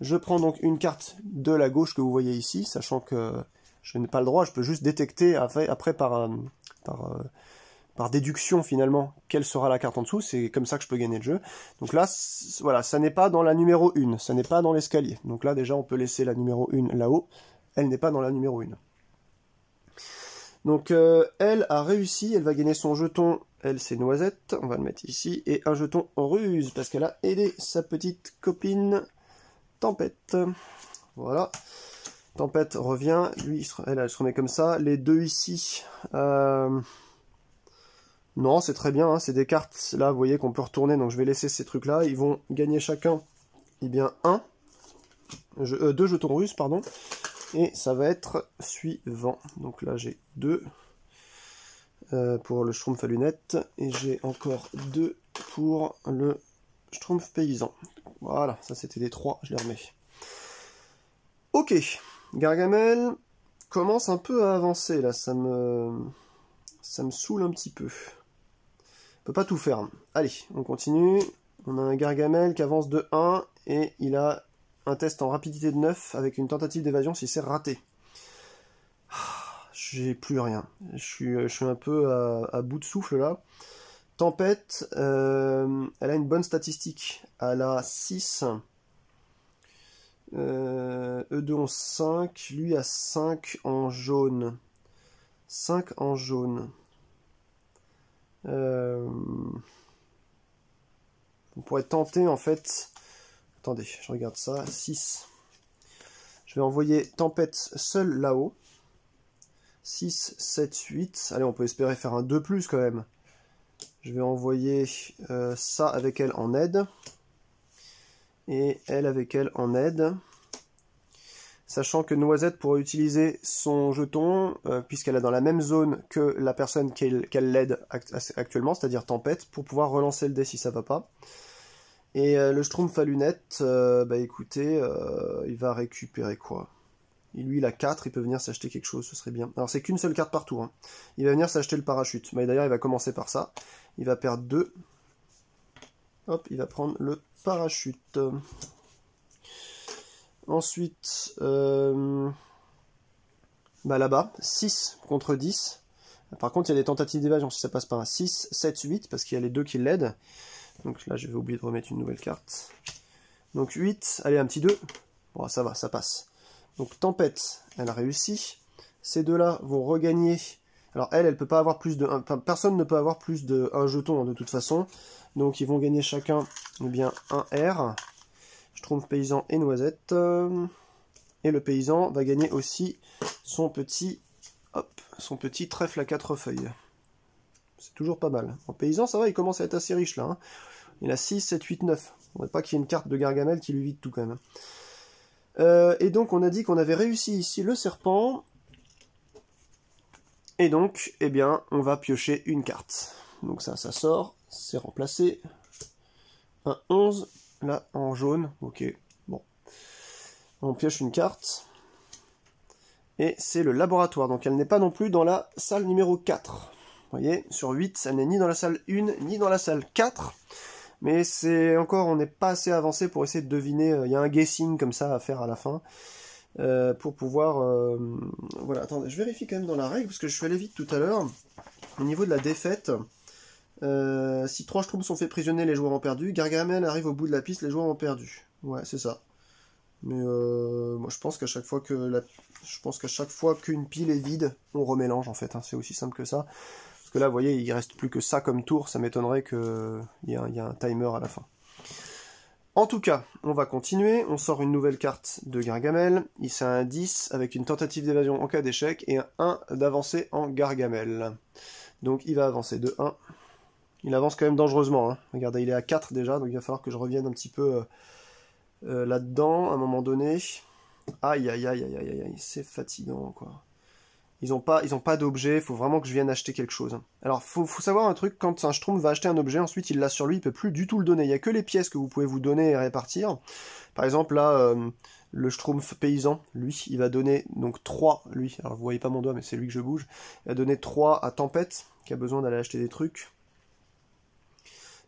Je prends donc une carte de la gauche que vous voyez ici, sachant que je n'ai pas le droit, je peux juste détecter après, après par, euh, par euh, par déduction finalement quelle sera la carte en dessous, c'est comme ça que je peux gagner le jeu. Donc là, voilà, ça n'est pas dans la numéro 1, ça n'est pas dans l'escalier. Donc là déjà on peut laisser la numéro 1 là-haut, elle n'est pas dans la numéro 1. Donc euh, elle a réussi, elle va gagner son jeton, elle c'est noisette, on va le mettre ici, et un jeton ruse, parce qu'elle a aidé sa petite copine Tempête. Voilà. Tempête revient, lui elle, elle se remet comme ça, les deux ici. Euh... Non, c'est très bien, hein, c'est des cartes, là, vous voyez, qu'on peut retourner, donc je vais laisser ces trucs-là. Ils vont gagner chacun, eh bien, un, euh, deux jetons russes, pardon, et ça va être suivant. Donc là, j'ai deux euh, pour le Schtroumpf à lunettes, et j'ai encore deux pour le Schtroumpf paysan. Voilà, ça c'était des trois, je les remets. Ok, Gargamel commence un peu à avancer, là, ça me... ça me saoule un petit peu. On peut pas tout faire. Allez, on continue. On a un Gargamel qui avance de 1 et il a un test en rapidité de 9 avec une tentative d'évasion si s'est raté. Ah, j'ai plus rien. Je suis, je suis un peu à, bout de souffle là. Tempête, euh, elle a une bonne statistique. Elle a 6. E2 euh, e en 5. Lui a 5 en jaune. 5 en jaune. Euh, on pourrait tenter en fait. Attendez, je regarde ça. 6. Je vais envoyer Tempête seul là-haut. 6, 7, 8. Allez, on peut espérer faire un 2 plus quand même. Je vais envoyer euh, ça avec elle en aide. Et elle avec elle en aide sachant que Noisette pourrait utiliser son jeton, euh, puisqu'elle est dans la même zone que la personne qu'elle l'aide actuellement, c'est-à-dire Tempête, pour pouvoir relancer le dé si ça va pas. Et euh, le Schtroumpf à lunettes, euh, bah écoutez, il va récupérer quoi Il lui, il a 4, il peut venir s'acheter quelque chose, ce serait bien. Alors, c'est qu'une seule carte partout. Hein. Il va venir s'acheter le parachute. Mais bah, d'ailleurs, il va commencer par ça. Il va perdre 2. Hop, il va prendre le parachute. Ensuite, euh, bah, là-bas, 6 contre 10. Par contre, il y a des tentatives d'évasion si ça passe par un 6, 7, 8, parce qu'il y a les deux qui l'aident. Donc là, je vais oublier de remettre une nouvelle carte. Donc 8, allez, un petit 2. Bon, ça va, ça passe. Donc Tempête, elle a réussi. Ces deux-là vont regagner. Alors elle, elle peut pas avoir plus de... personne ne peut avoir plus de un jeton hein, de toute façon. Donc ils vont gagner chacun eh bien un R trouve paysan et noisette. Euh, et le paysan va gagner aussi son petit, hop, son petit trèfle à quatre feuilles. C'est toujours pas mal. En paysan, ça va, il commence à être assez riche là. Hein. Il a 6, 7, 8, 9. On ne pas qu'il y ait une carte de Gargamel qui lui vide tout quand même. Euh, et donc on a dit qu'on avait réussi ici le serpent. Et donc, eh bien, on va piocher une carte. Donc ça, ça sort, c'est remplacé. Un 11, Là, en jaune. Ok, bon. On pioche une carte. Et c'est le laboratoire. Donc elle n'est pas non plus dans la salle numéro 4. Vous voyez, sur 8, ça n'est ni dans la salle 1, ni dans la salle 4. Mais c'est encore, on n'est pas assez avancé pour essayer de deviner. Euh, il y a un guessing comme ça à faire à la fin. Euh, pour pouvoir... Euh, voilà, attendez, je vérifie quand même dans la règle, parce que je suis allé vite tout à l'heure. Au niveau de la défaite, euh, si trois schtroumpfs sont fait prisonniers, les joueurs ont perdu. Gargamel arrive au bout de la piste, les joueurs ont perdu. Ouais, c'est ça. Mais euh, moi, je pense qu'à chaque fois que la... je pense qu'à chaque fois qu'une pile est vide, on remélange en fait. Hein. C'est aussi simple que ça. Parce que là, vous voyez, il reste plus que ça comme tour. Ça m'étonnerait qu'il y, ait un, timer à la fin. En tout cas, on va continuer. On sort une nouvelle carte de Gargamel. Il a un 10 avec une tentative d'évasion en cas d'échec et un 1 d'avancée en Gargamel. Donc il va avancer de 1 il avance quand même dangereusement. Hein. Regardez, il est à 4 déjà, donc il va falloir que je revienne un petit peu euh, euh, là-dedans à un moment donné. Aïe, aïe, aïe, aïe, aïe, aïe, c'est fatigant, quoi. Ils n'ont pas, ils pas d'objet, il faut vraiment que je vienne acheter quelque chose. Hein. Alors, faut, faut savoir un truc, quand un Schtroumpf va acheter un objet, ensuite il l'a sur lui, il peut plus du tout le donner. Il n'y a que les pièces que vous pouvez vous donner et répartir. Par exemple, là, euh, le Schtroumpf paysan, lui, il va donner donc 3, lui. Alors, vous voyez pas mon doigt, mais c'est lui que je bouge. Il va donner 3 à Tempête, qui a besoin d'aller acheter des trucs.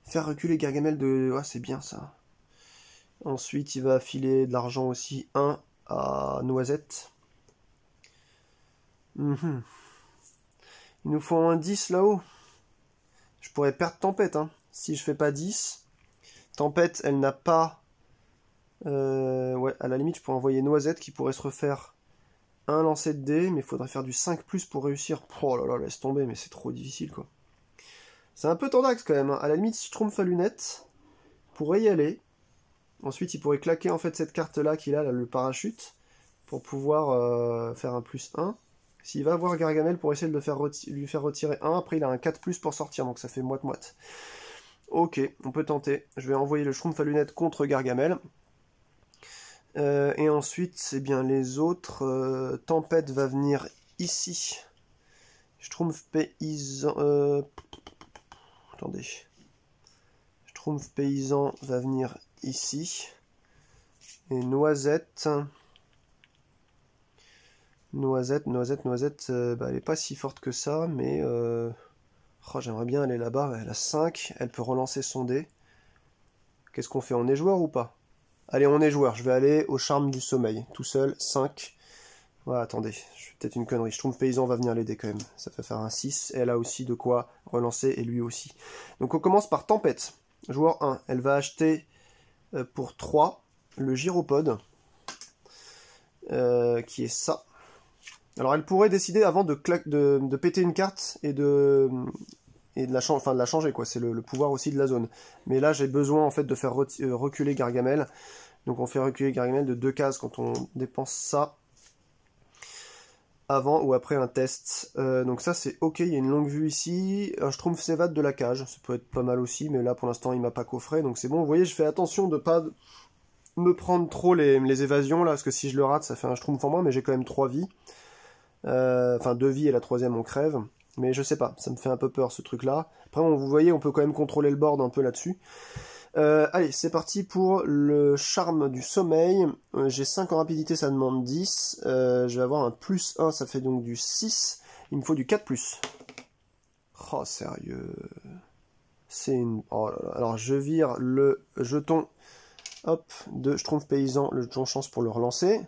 Faire reculer Gargamel de... Ouais, c'est bien ça. Ensuite, il va filer de l'argent aussi, 1 à Noisette. Mhm. Il nous faut un 10 là-haut. Je pourrais perdre Tempête. Hein. Si je fais pas 10, Tempête, elle n'a pas... Euh, ouais, à la limite, je pourrais envoyer Noisette qui pourrait se refaire un lancer de dés, mais il faudrait faire du 5 plus pour réussir. Oh là là, laisse tomber, mais c'est trop difficile quoi. C'est un peu tendax quand même. Hein. À la limite, si à lunettes pourrait y aller. Ensuite, il pourrait claquer en fait cette carte-là qu'il a, le parachute, pour pouvoir euh, faire un plus 1. S'il va voir Gargamel pour essayer de faire lui faire retirer 1, après il a un 4 plus pour sortir, donc ça fait moite-moite. Ok, on peut tenter. Je vais envoyer le Schtroumpf à lunettes contre Gargamel. Euh, et ensuite, bien les autres. tempêtes euh, Tempête va venir ici. Schtroumpf paysan. Strumpf paysan va venir ici. Et noisette. Noisette, noisette, noisette. Euh, bah, elle n'est pas si forte que ça, mais. Euh, oh, J'aimerais bien aller là-bas. Elle a 5. Elle peut relancer son dé. Qu'est-ce qu'on fait On est joueur ou pas Allez, on est joueur. Je vais aller au charme du sommeil. Tout seul, 5. Ouais, attendez, je fais peut-être une connerie. Je trouve Paysan va venir l'aider quand même. Ça fait faire un 6. Elle a aussi de quoi relancer et lui aussi. Donc on commence par Tempête, joueur 1. Elle va acheter euh, pour 3 le gyropode, euh, qui est ça. Alors elle pourrait décider avant de, péter une carte et de, et de la, enfin, de la changer, C'est le, le, pouvoir aussi de la zone. Mais là j'ai besoin en fait de faire euh, reculer Gargamel. Donc on fait reculer Gargamel de deux cases quand on dépense ça avant ou après un test. Euh, donc ça c'est ok, il y a une longue vue ici, un euh, Schtroumpf s'évade de la cage, ça peut être pas mal aussi, mais là pour l'instant il m'a pas coffré, donc c'est bon. Vous voyez, je fais attention de pas me prendre trop les, évasions là, parce que si je le rate ça fait un Schtroumpf en moi, mais j'ai quand même trois vies. Euh, enfin deux vies et la troisième on crève. Mais je sais pas, ça me fait un peu peur ce truc là. Après bon vous voyez, on peut quand même contrôler le board un peu là-dessus. Euh, allez, c'est parti pour le charme du sommeil. Euh, j'ai 5 en rapidité, ça demande 10. Euh, je vais avoir un plus 1, ça fait donc du 6. Il me faut du 4 plus. Oh, sérieux. C'est une... Oh là là. Alors, je vire le jeton, hop, de je trompe paysan, le jeton chance pour le relancer.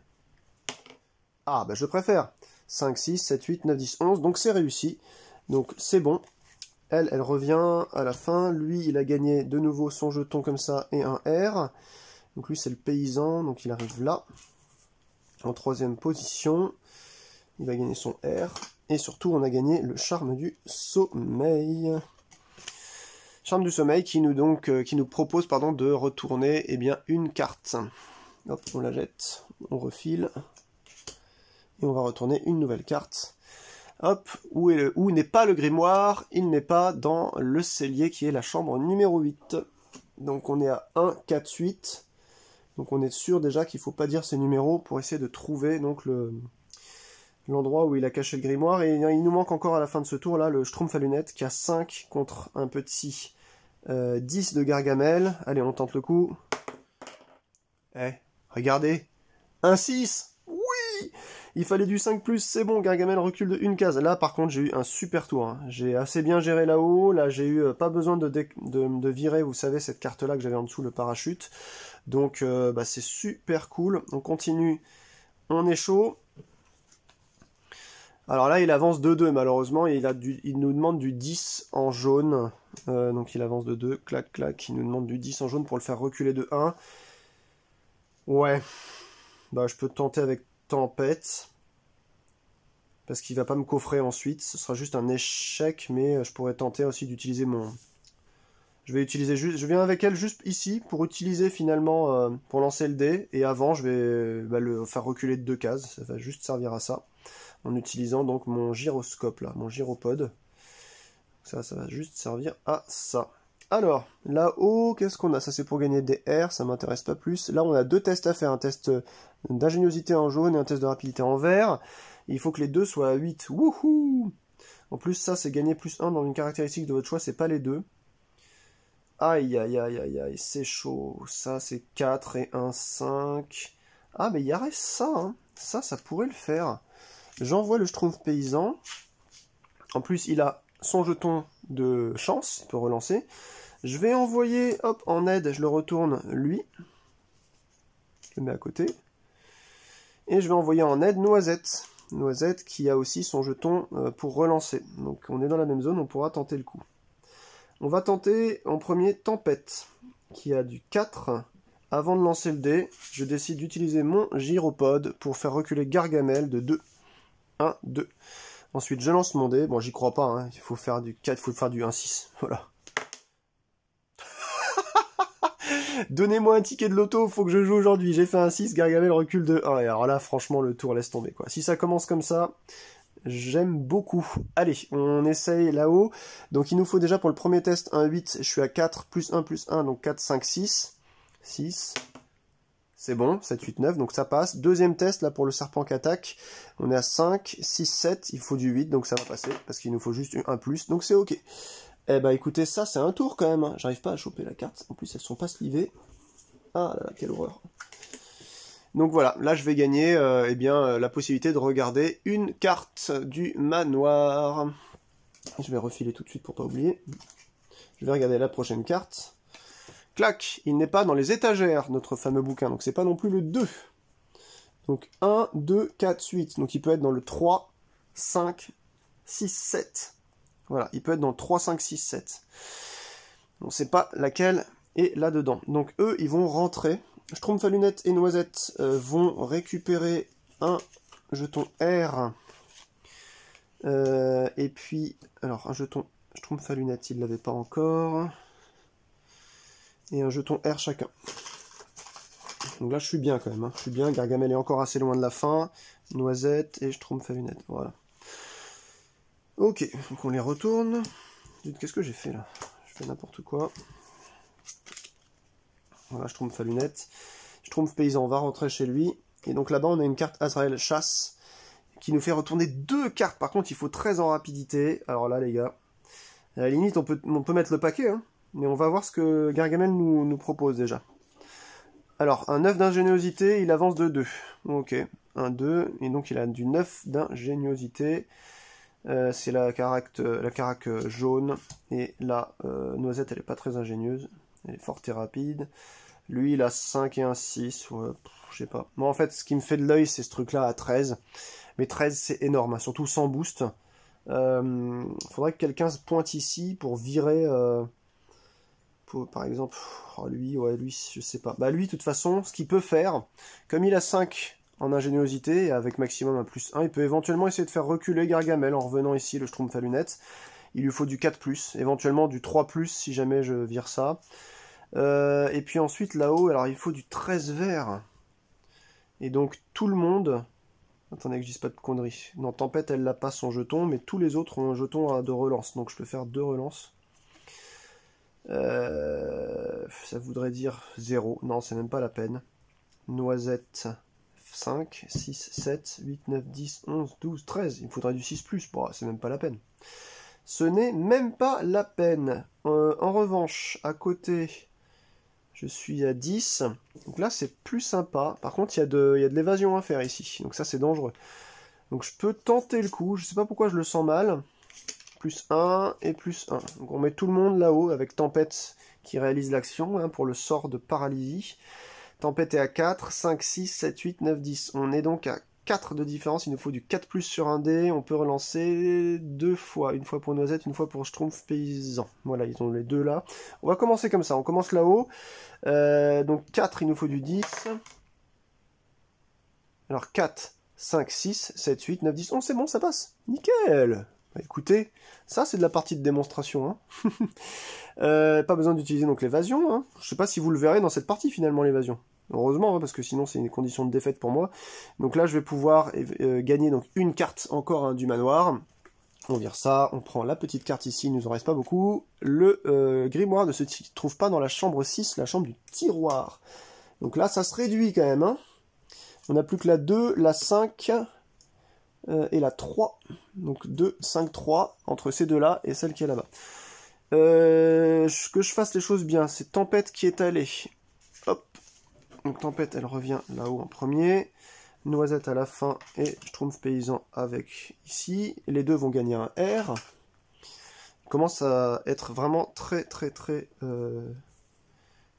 Ah, bah je préfère. 5, 6, 7, 8, 9, 10, 11. Donc, c'est réussi. Donc, c'est bon. Elle, elle revient à la fin. Lui, il a gagné de nouveau son jeton comme ça et un R. Donc lui, c'est le paysan, donc il arrive là, en troisième position. Il va gagner son R. Et surtout, on a gagné le charme du sommeil. Charme du sommeil qui nous, donc, euh, qui nous propose pardon, de retourner eh bien, une carte. Hop, on la jette, on refile. Et on va retourner une nouvelle carte. Hop, où, n'est pas le grimoire Il n'est pas dans le cellier qui est la chambre numéro 8. Donc on est à 1, 4, 8. Donc on est sûr déjà qu'il ne faut pas dire ces numéros pour essayer de trouver donc l'endroit où il a caché le grimoire. Et il nous manque encore à la fin de ce tour là le Schtroumpf à lunettes qui a 5 contre un petit 10 euh, de Gargamel. Allez, on tente le coup. Eh, regardez. Un 6 il fallait du 5 ⁇ c'est bon, Gargamel recule de une case. Là par contre j'ai eu un super tour, hein. j'ai assez bien géré là-haut, là, j'ai eu euh, pas besoin de, virer, vous savez, cette carte-là que j'avais en dessous, le parachute. Donc euh, bah, c'est super cool, on continue, on est chaud. Alors là, il avance de 2 malheureusement, il, nous demande du 10 en jaune. Euh, donc il avance de 2, clac clac, il nous demande du 10 en jaune pour le faire reculer de 1. Ouais, bah je peux tenter avec tempête. Parce qu'il va pas me coffrer ensuite. Ce sera juste un échec, mais euh, je pourrais tenter aussi d'utiliser mon... Je vais utiliser juste... Je viens avec elle juste ici pour utiliser finalement... Euh, pour lancer le dé. Et avant, je vais bah, le faire reculer de deux cases. Ça va juste servir à ça. En utilisant donc mon gyroscope là, mon gyropode. Ça, ça va juste servir à ça. Alors, là-haut, qu'est-ce qu'on a Ça, c'est pour gagner des R, ça m'intéresse pas plus. Là, on a deux tests à faire, un test d'ingéniosité en jaune et un test de rapidité en vert. il faut que les deux soient à 8. Wouhou En plus, ça, c'est gagner plus 1 dans une caractéristique de votre choix, c'est pas les deux. Aïe, aïe, aïe, aïe, aïe, c'est chaud. Ça, c'est 4 et 1, 5. Ah, mais il y ça, hein. Ça, ça pourrait le faire. J'envoie le Schtroumpf paysan. En plus, il a son jeton de chance, il peut relancer. Je vais envoyer, hop, en aide, je le retourne, lui. Je le mets à côté. Et je vais envoyer en aide Noisette. Noisette qui a aussi son jeton euh, pour relancer. Donc on est dans la même zone, on pourra tenter le coup. On va tenter en premier Tempête, qui a du 4. Avant de lancer le dé, je décide d'utiliser mon gyropode pour faire reculer Gargamel de 2. 1, 2. Ensuite, je lance mon dé. Bon, j'y crois pas, hein. il faut faire du 4, il faut faire du 1, 6. [laughs] Voilà. Donnez-moi un ticket de loto, faut que je joue aujourd'hui. J'ai fait un 6, Gargamel recule de 1. Et alors là, franchement, le tour laisse tomber, quoi. Si ça commence comme ça, j'aime beaucoup. Allez, on essaye là-haut. Donc il nous faut déjà pour le premier test un 8, je suis à 4, plus 1, plus 1, donc 4, 5, 6. 6, c'est bon, 7, 8, 9, donc ça passe. Deuxième test, là, pour le serpent qui attaque, on est à 5, 6, 7, il faut du 8, donc ça va passer, parce qu'il nous faut juste un plus, donc c'est OK. Eh ben écoutez, ça c'est un tour quand même. Hein. J'arrive pas à choper la carte. En plus, elles sont pas slivées. Ah là là, quelle horreur. Donc voilà, là je vais gagner euh, eh bien, euh, la possibilité de regarder une carte du manoir. Je vais refiler tout de suite pour pas oublier. Je vais regarder la prochaine carte. Clac, il n'est pas dans les étagères, notre fameux bouquin, donc c'est pas non plus le 2. Donc 1, 2, 4, 8, donc il peut être dans le 3, 5, 6, 7. Voilà, il peut être dans 3, 5, 6, 7. On ne sait pas laquelle est là-dedans. Donc eux, ils vont rentrer. Schtroumpf à lunettes et Noisette euh, vont récupérer un jeton R. Euh, et puis, alors, un jeton Schtroumpf lunettes, il ne l'avait pas encore. Et un jeton R chacun. Donc là, je suis bien quand même. Hein. Je suis bien. Gargamel est encore assez loin de la fin. Noisette et Schtroumpf à lunettes. Voilà. Ok, donc on les retourne. Qu'est-ce que j'ai fait là Je fais n'importe quoi. Voilà, je trompe lunette. Je trompe Paysan, va rentrer chez lui. Et donc là-bas, on a une carte Azrael Chasse qui nous fait retourner deux cartes. Par contre, il faut très en rapidité. Alors là, les gars, à la limite, on peut, on peut mettre le paquet, hein. mais on va voir ce que Gargamel nous, propose déjà. Alors, un 9 d'ingéniosité, il avance de 2. Ok, un 2, et donc il a du 9 d'ingéniosité. Euh, c'est la caracte euh, la euh, jaune. Et la noisette, elle est pas très ingénieuse. Elle est forte et rapide. Lui, il a 5 et un 6. je sais pas. Moi, en fait, ce qui me fait de l'œil, c'est ce truc-là à 13. Mais 13, c'est énorme, hein, surtout sans boost. Il faudrait que quelqu'un se pointe ici pour virer... par exemple, oh, lui, ouais, lui, je sais pas. Bah lui, de toute façon, ce qu'il peut faire, comme il a 5 en ingéniosité, avec maximum un plus 1, il peut éventuellement essayer de faire reculer Gargamel en revenant ici le Stromfalunette. Il lui faut du 4+, éventuellement du 3+, si jamais je vire ça. Euh, et puis ensuite, là-haut, alors il faut du 13 vert. Et donc, tout le monde... Attendez que je pas de conneries. Non, Tempête, elle n'a pas son jeton, mais tous les autres ont un jeton de relance. Donc je peux faire deux relances. Euh, ça voudrait dire 0. Non, c'est même pas la peine. Noisette. 5, 6, 7, 8, 9, 10, 11, 12, 13. Il me faudrait du 6 plus. Bon, c'est même pas la peine. Ce n'est même pas la peine. Euh, en revanche, à côté, je suis à 10. Donc là, c'est plus sympa. Par contre, il y a de, de l'évasion à faire ici. Donc ça, c'est dangereux. Donc je peux tenter le coup. Je sais pas pourquoi je le sens mal. Plus 1 et plus 1. Donc on met tout le monde là-haut avec Tempête qui réalise l'action hein, pour le sort de paralysie. Tempête est à 4, 5, 6, 7, 8, 9, 10. On est donc à 4 de différence, il nous faut du 4 plus sur un dé, on peut relancer deux fois, une fois pour Noisette, une fois pour Schtroumpf Paysan. Voilà, ils ont les deux là. On va commencer comme ça, on commence là-haut. Euh, donc 4, il nous faut du 10. Alors 4, 5, 6, 7, 8, 9, 10, On c'est bon, ça passe. Nickel bah, écoutez, ça c'est de la partie de démonstration. Hein. [laughs] Euh, pas besoin d'utiliser donc l'évasion. Je hein. Je sais pas si vous le verrez dans cette partie finalement l'évasion. Heureusement, hein, parce que sinon c'est une condition de défaite pour moi. Donc là je vais pouvoir euh, euh, gagner donc une carte encore du manoir. On vire ça, on prend la petite carte ici, il nous en reste pas beaucoup. Le grimoire ne se trouve pas dans la chambre 6, la chambre du tiroir. Donc là ça se réduit quand même. On n'a plus que la 2, la 5, euh, et la 3. Donc 2, 5, 3 entre ces deux-là et celle qui est là-bas. Euh, que je fasse les choses bien, c'est Tempête qui est allée. Hop. Donc Tempête, elle revient là-haut en premier. Noisette à la fin et Schtroumpf Paysan avec ici. Les deux vont gagner un R. Il commence à être vraiment très très très euh,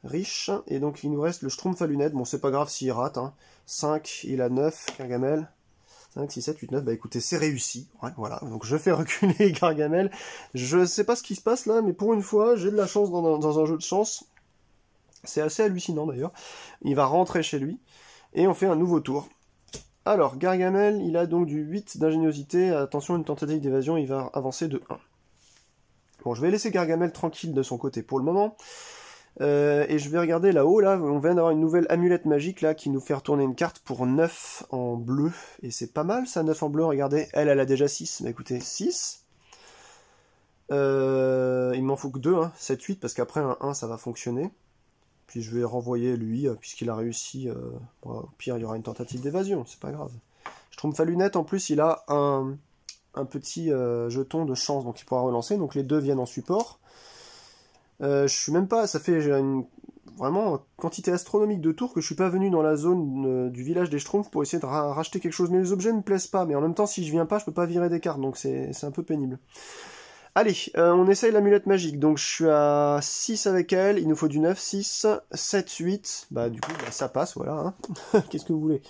riche. Et donc il nous reste le Schtroumpf à lunettes. Bon, c'est pas grave s'il rate. 5, hein. il a 9, Kergamel... 5, 6, 7, 8, 9, bah écoutez, c'est réussi. Ouais, voilà, donc je fais reculer [laughs] Gargamel. Je sais pas ce qui se passe là, mais pour une fois, j'ai de la chance dans, un, dans un jeu de chance. C'est assez hallucinant d'ailleurs. Il va rentrer chez lui, et on fait un nouveau tour. Alors, Gargamel, il a donc du 8 d'ingéniosité. Attention, une tentative d'évasion, il va avancer de 1. Bon, je vais laisser Gargamel tranquille de son côté pour le moment. Euh, et je vais regarder là-haut, là, on vient d'avoir une nouvelle amulette magique, là, qui nous fait retourner une carte pour 9 en bleu. Et c'est pas mal, ça, 9 en bleu, regardez. Elle, elle a déjà 6. Mais bah, écoutez, 6. Euh, il m'en faut que 2, hein, 7, 8, parce qu'après un 1, ça va fonctionner. Puis je vais renvoyer lui, euh, puisqu'il a réussi. au pire, il y aura une tentative d'évasion, c'est pas grave. Je trouve sa lunette, en plus, il a un, un petit jeton de chance, donc il pourra relancer. Donc les deux viennent en support. Euh, je suis même pas, ça fait une, vraiment quantité astronomique de tours que je suis pas venu dans la zone euh, du village des Schtroumpfs pour essayer de racheter quelque chose. Mais les objets ne me plaisent pas, mais en même temps, si je viens pas, je peux pas virer des cartes, donc c'est un peu pénible. Allez, euh, on essaye l'amulette magique. Donc je suis à 6 avec elle, il nous faut du 9, 6, 7, 8. Bah du coup, bah, ça passe, voilà. Hein. [laughs] Qu'est-ce que vous voulez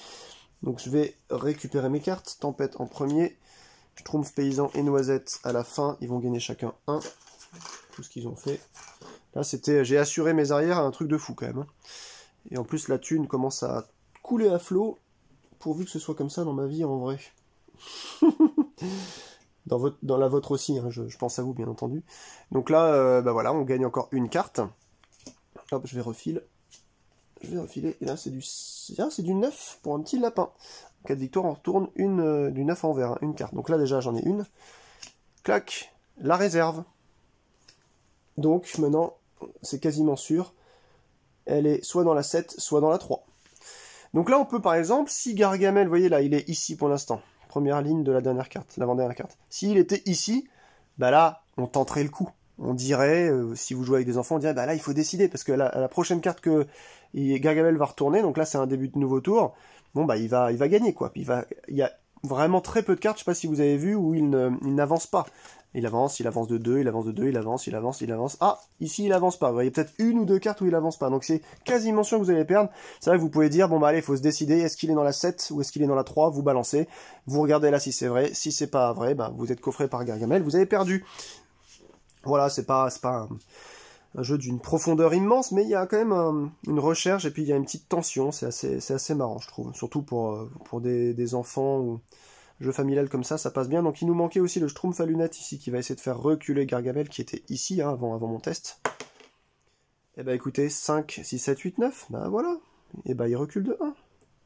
Donc je vais récupérer mes cartes. Tempête en premier, Schtroumpf, paysan et noisette à la fin. Ils vont gagner chacun 1. Tout ce qu'ils ont fait. Là, c'était, j'ai assuré mes arrières à un truc de fou quand même. Hein. Et en plus, la thune commence à couler à flot, pourvu que ce soit comme ça dans ma vie en vrai. [laughs] dans, dans la vôtre aussi, hein, je, pense à vous bien entendu. Donc là, euh, bah voilà, on gagne encore une carte. Hop, je vais refiler. Je vais refiler, et là c'est du, ah, c'est du 9 pour un petit lapin. 4 victoire on retourne une, euh, du 9 en vert, hein, une carte. Donc là déjà j'en ai une. Clac, la réserve. Donc maintenant, c'est quasiment sûr, elle est soit dans la 7, soit dans la 3. Donc là, on peut par exemple, si Gargamel, vous voyez là, il est ici pour l'instant, première ligne de la dernière carte, l'avant-dernière carte. S'il était ici, bah là, on tenterait le coup. On dirait, euh, si vous jouez avec des enfants, on dirait, bah là, il faut décider, parce que la, prochaine carte que Gargamel va retourner, donc là, c'est un début de nouveau tour, bon, bah, il va, il va gagner, quoi. il il y a vraiment très peu de cartes, je sais pas si vous avez vu, où il n'avance pas. Il avance, il avance de 2, il avance de 2, il avance, il avance, il avance. Ah, ici il avance pas. Vous voyez peut-être une ou deux cartes où il avance pas. Donc c'est quasiment sûr que vous allez perdre. C'est vrai que vous pouvez dire, bon bah allez, il faut se décider, est-ce qu'il est dans la 7 ou est-ce qu'il est dans la 3, vous balancez, vous regardez là si c'est vrai, si c'est pas vrai, bah vous êtes coffré par Gargamel, vous avez perdu. Voilà, c'est pas, c'est pas un, jeu d'une profondeur immense, mais il y a quand même euh, une recherche et puis il y a une petite tension, c'est assez, c'est assez marrant je trouve, surtout pour, euh, pour des, des enfants Jeu familial comme ça, ça passe bien. Donc il nous manquait aussi le Schtroumpf à lunettes ici qui va essayer de faire reculer Gargamel qui était ici hein, avant, avant mon test. Et eh bah ben, écoutez, 5, 6, 7, 8, 9, bah voilà. Et eh bah ben, il recule de 1.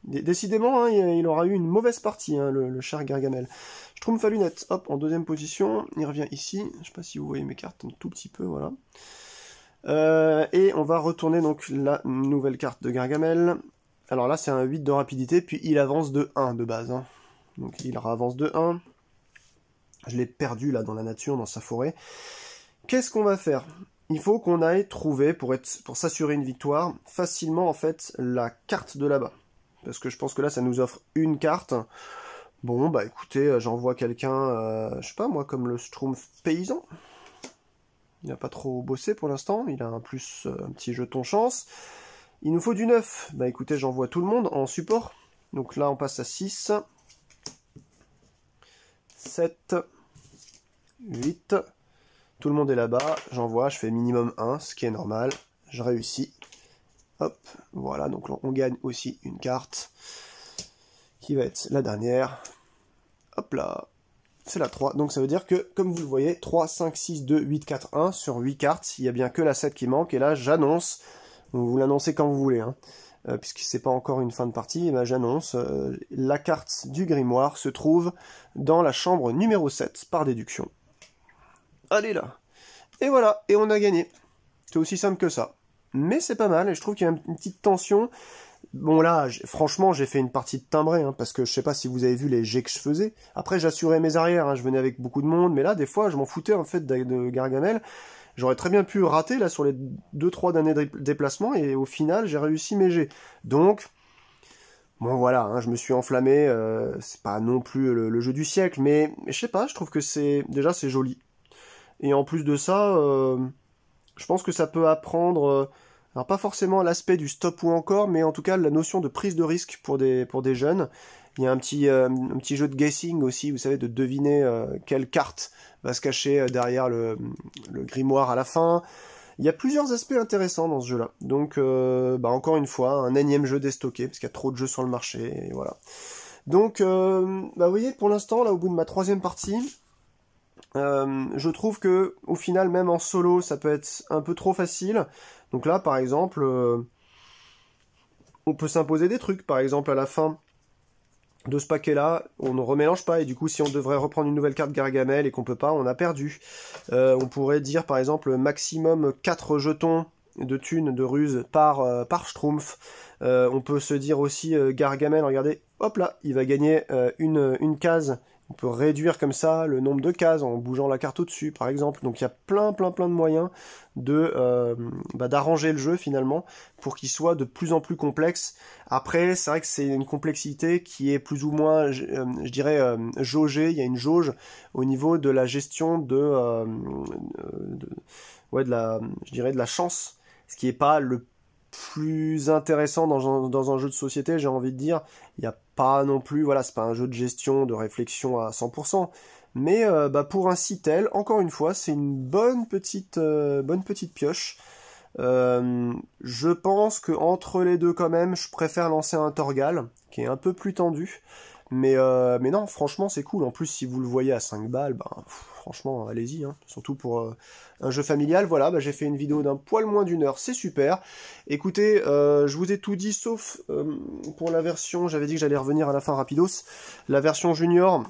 Décidément, hein, il aura eu une mauvaise partie, hein, le, char Gargamel. Schtroumpf à lunettes, hop, en deuxième position, il revient ici, je sais pas si vous voyez mes cartes un tout petit peu, voilà. Euh, et on va retourner donc la nouvelle carte de Gargamel. Alors là, c'est un 8 de rapidité, puis il avance de 1 de base. Hein. Donc il avance de 1. Je l'ai perdu là dans la nature, dans sa forêt. Qu'est-ce qu'on va faire Il faut qu'on aille trouver, pour, pour s'assurer une victoire, facilement en fait la carte de là-bas. Parce que je pense que là ça nous offre une carte. Bon bah écoutez, euh, j'envoie quelqu'un, euh, je sais pas moi, comme le Stroumpf paysan. Il n'a pas trop bossé pour l'instant, il a un plus euh, un petit jeton chance. Il nous faut du neuf. Bah écoutez, j'envoie tout le monde en support. Donc là on passe à 6. 7, 8. Tout le monde est là-bas, j'envoie, je fais minimum 1, ce qui est normal, je réussis. Hop, voilà, donc on gagne aussi une carte qui va être la dernière. Hop là, c'est la 3. Donc ça veut dire que, comme vous le voyez, 3, 5, 6, 2, 8, 4, 1 sur 8 cartes. Il n'y a bien que la 7 qui manque. Et là, j'annonce, vous l'annoncez quand vous voulez, hein. Euh, puisque c'est pas encore une fin de partie, eh ben, j'annonce, euh, la carte du grimoire se trouve dans la chambre numéro 7, par déduction. Allez là Et voilà, et on a gagné. C'est aussi simple que ça. Mais c'est pas mal, et je trouve qu'il y a une petite tension. Bon là, franchement, j'ai fait une partie de timbré, hein, parce que je sais pas si vous avez vu les jets que je faisais. Après, j'assurais mes arrières, hein, je venais avec beaucoup de monde, mais là, des fois, je m'en foutais en fait de Gargamel. J'aurais très bien pu rater là sur les 2-3 de déplacement, et au final j'ai réussi mes jets. Donc, bon voilà, hein, je me suis enflammé, euh, c'est pas non plus le, jeu du siècle, mais, je sais pas, je trouve que c'est déjà c'est joli. Et en plus de ça, euh, je pense que ça peut apprendre, euh, alors pas forcément l'aspect du stop ou encore, mais en tout cas la notion de prise de risque pour des, pour des jeunes. Il y a un petit, euh, un petit jeu de guessing aussi, vous savez, de deviner euh, quelle carte va se cacher euh, derrière le, le, grimoire à la fin. Il y a plusieurs aspects intéressants dans ce jeu-là. Donc, bah, encore une fois, un énième jeu déstocké, parce qu'il y a trop de jeux sur le marché, et voilà. Donc, bah, vous voyez, pour l'instant, là, au bout de ma troisième partie, je trouve que au final même en solo ça peut être un peu trop facile. Donc là par exemple on peut s'imposer des trucs. Par exemple à la fin de ce paquet-là, on ne remélange pas, et du coup, si on devrait reprendre une nouvelle carte Gargamel et qu'on peut pas, on a perdu. Euh, on pourrait dire, par exemple, maximum 4 jetons de thunes, de ruse par, euh, par Schtroumpf. Euh, on peut se dire aussi, Gargamel, regardez, hop là, il va gagner une, une case on peut réduire comme ça le nombre de cases en bougeant la carte au-dessus, par exemple. Donc il y a plein, plein, plein de moyens de euh, bah, d'arranger le jeu finalement pour qu'il soit de plus en plus complexe. Après, c'est vrai que c'est une complexité qui est plus ou moins, je, euh, dirais, euh, jaugée. Il y a une jauge au niveau de la gestion de, ouais, de la, je dirais, de la chance, ce qui n'est pas le plus intéressant dans, un jeu de société, j'ai envie de dire. Il y a pas non plus, voilà, c'est pas un jeu de gestion, de réflexion à 100%, mais euh, bah, pour un Citel, encore une fois, c'est une bonne petite, euh, bonne petite pioche. Euh, je pense que entre les deux quand même, je préfère lancer un Torgal, qui est un peu plus tendu, euh, mais, non, franchement, c'est cool. En plus, si vous le voyez à 5 balles, ben, franchement, allez-y. Hein. Surtout pour euh, un jeu familial. Voilà, ben, j'ai fait une vidéo d'un poil moins d'une heure. C'est super. Écoutez, euh, je vous ai tout dit, sauf pour la version... J'avais dit que j'allais revenir à la fin rapidos. La version junior,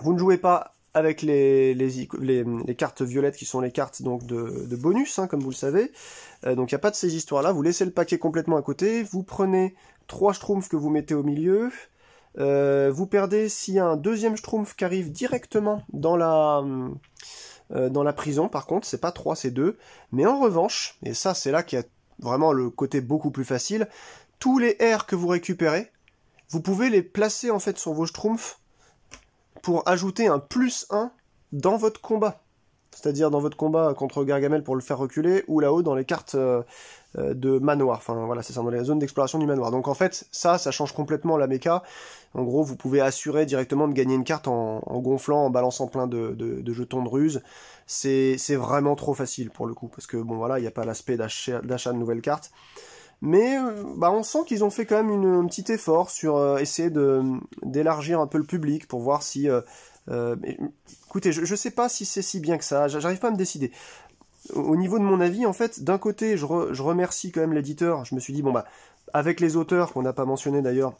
vous ne jouez pas avec les, cartes violettes qui sont les cartes donc de, bonus, hein, comme vous le savez. donc il n'y a pas de ces histoires-là, vous laissez le paquet complètement à côté, vous prenez trois schtroumpfs que vous mettez au milieu, euh, vous perdez si y a un deuxième schtroumpf qui arrive directement dans la, euh, euh, dans la prison, par contre, c'est pas 3, c'est 2. Mais en revanche, et ça c'est là qu'il y a vraiment le côté beaucoup plus facile, tous les R que vous récupérez, vous pouvez les placer en fait sur vos schtroumpfs pour ajouter un plus 1 dans votre combat. C'est-à-dire dans votre combat contre Gargamel pour le faire reculer, ou là-haut dans les cartes euh, de manoir. Enfin voilà, c'est ça, dans les zones d'exploration du manoir. Donc en fait, ça, ça change complètement la méca. En gros, vous pouvez assurer directement de gagner une carte en, gonflant, en balançant plein de, jetons de ruse. C'est vraiment trop facile pour le coup, parce que bon voilà, il n'y a pas l'aspect d'achat de nouvelles cartes. Mais euh, bah, on sent qu'ils ont fait quand même une, un petit effort sur euh, essayer essayer d'élargir un peu le public pour voir si... écoutez, je ne sais pas si c'est si bien que ça, j'arrive pas à me décider au niveau de mon avis, en fait, d'un côté, je, je remercie quand même l'éditeur. Je me suis dit, bon, bah, avec les auteurs qu'on n'a pas mentionnés, d'ailleurs,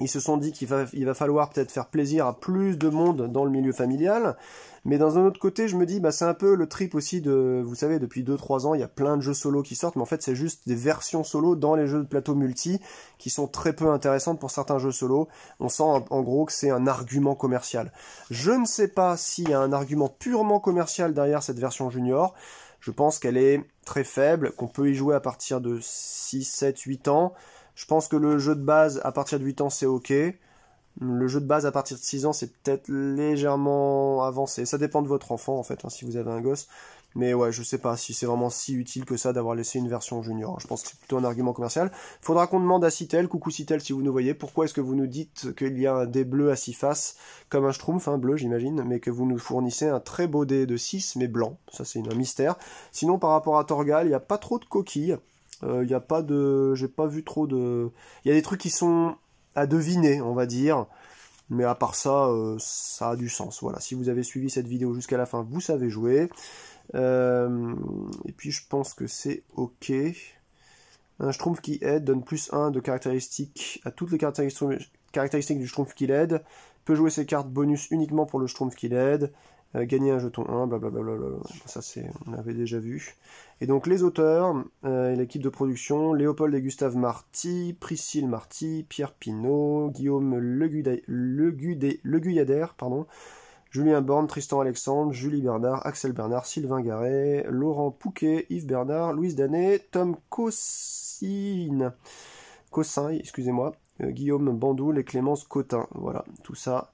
ils se sont dit qu'il va, il va falloir peut-être faire plaisir à plus de monde dans le milieu familial. Mais dans un autre côté, je me dis, bah, c'est un peu le trip aussi de, vous savez, depuis 2-3 ans, il y a plein de jeux solo qui sortent, mais en fait, c'est juste des versions solo dans les jeux de plateau multi qui sont très peu intéressantes pour certains jeux solo. On sent en gros que c'est un argument commercial. Je ne sais pas s'il y a un argument purement commercial derrière cette version junior. Je pense qu'elle est très faible, qu'on peut y jouer à partir de 6, 7, 8 ans. Je pense que le jeu de base à partir de 8 ans c'est ok. Le jeu de base à partir de 6 ans c'est peut-être légèrement avancé. Ça dépend de votre enfant en fait, hein, si vous avez un gosse. Mais ouais, je sais pas si c'est vraiment si utile que ça d'avoir laissé une version junior. Je pense que c'est plutôt un argument commercial. Faudra qu'on demande à Citel, coucou Citel si vous nous voyez, pourquoi est-ce que vous nous dites qu'il y a un dé bleu à 6 faces, comme un schtroumpf, hein, bleu j'imagine, mais que vous nous fournissez un très beau dé de 6, mais blanc. Ça c'est un mystère. Sinon par rapport à Torgal, il n'y a pas trop de coquilles il euh, n'y a pas de, j'ai pas vu trop de, il y a des trucs qui sont à deviner, on va dire. Mais à part ça, euh, ça a du sens. Voilà, si vous avez suivi cette vidéo jusqu'à la fin, vous savez jouer. Euh, et puis je pense que c'est OK. Un schtroumpf qui aide donne plus 1 de caractéristiques à toutes les caractéristiques, du schtroumpf qui l'aide. Peut jouer ses cartes bonus uniquement pour le schtroumpf qui l'aide gagner un jeton 1, blablabla. Ça, c'est, on avait déjà vu. Et donc, les auteurs euh, et l'équipe de production Léopold et Gustave Marty, Priscille Marty, Pierre Pinault, Guillaume Le pardon, Julien Borne, Tristan Alexandre, Julie Bernard, Axel Bernard, Sylvain Garret, Laurent Pouquet, Yves Bernard, Louise Danet, Tom Cossine, Cossin, excusez-moi, euh, Guillaume Bandoul et Clémence Cotin. Voilà, tout ça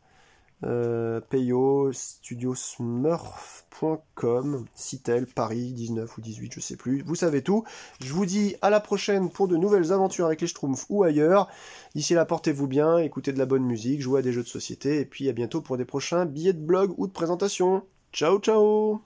euh, Payo, studiosmurf.com, Citel, Paris 19 ou 18, je sais plus. Vous savez tout. Je vous dis à la prochaine pour de nouvelles aventures avec les Schtroumpfs ou ailleurs. D'ici là, portez-vous bien, écoutez de la bonne musique, jouez à des jeux de société, et puis à bientôt pour des prochains billets de blog ou de présentation. Ciao, ciao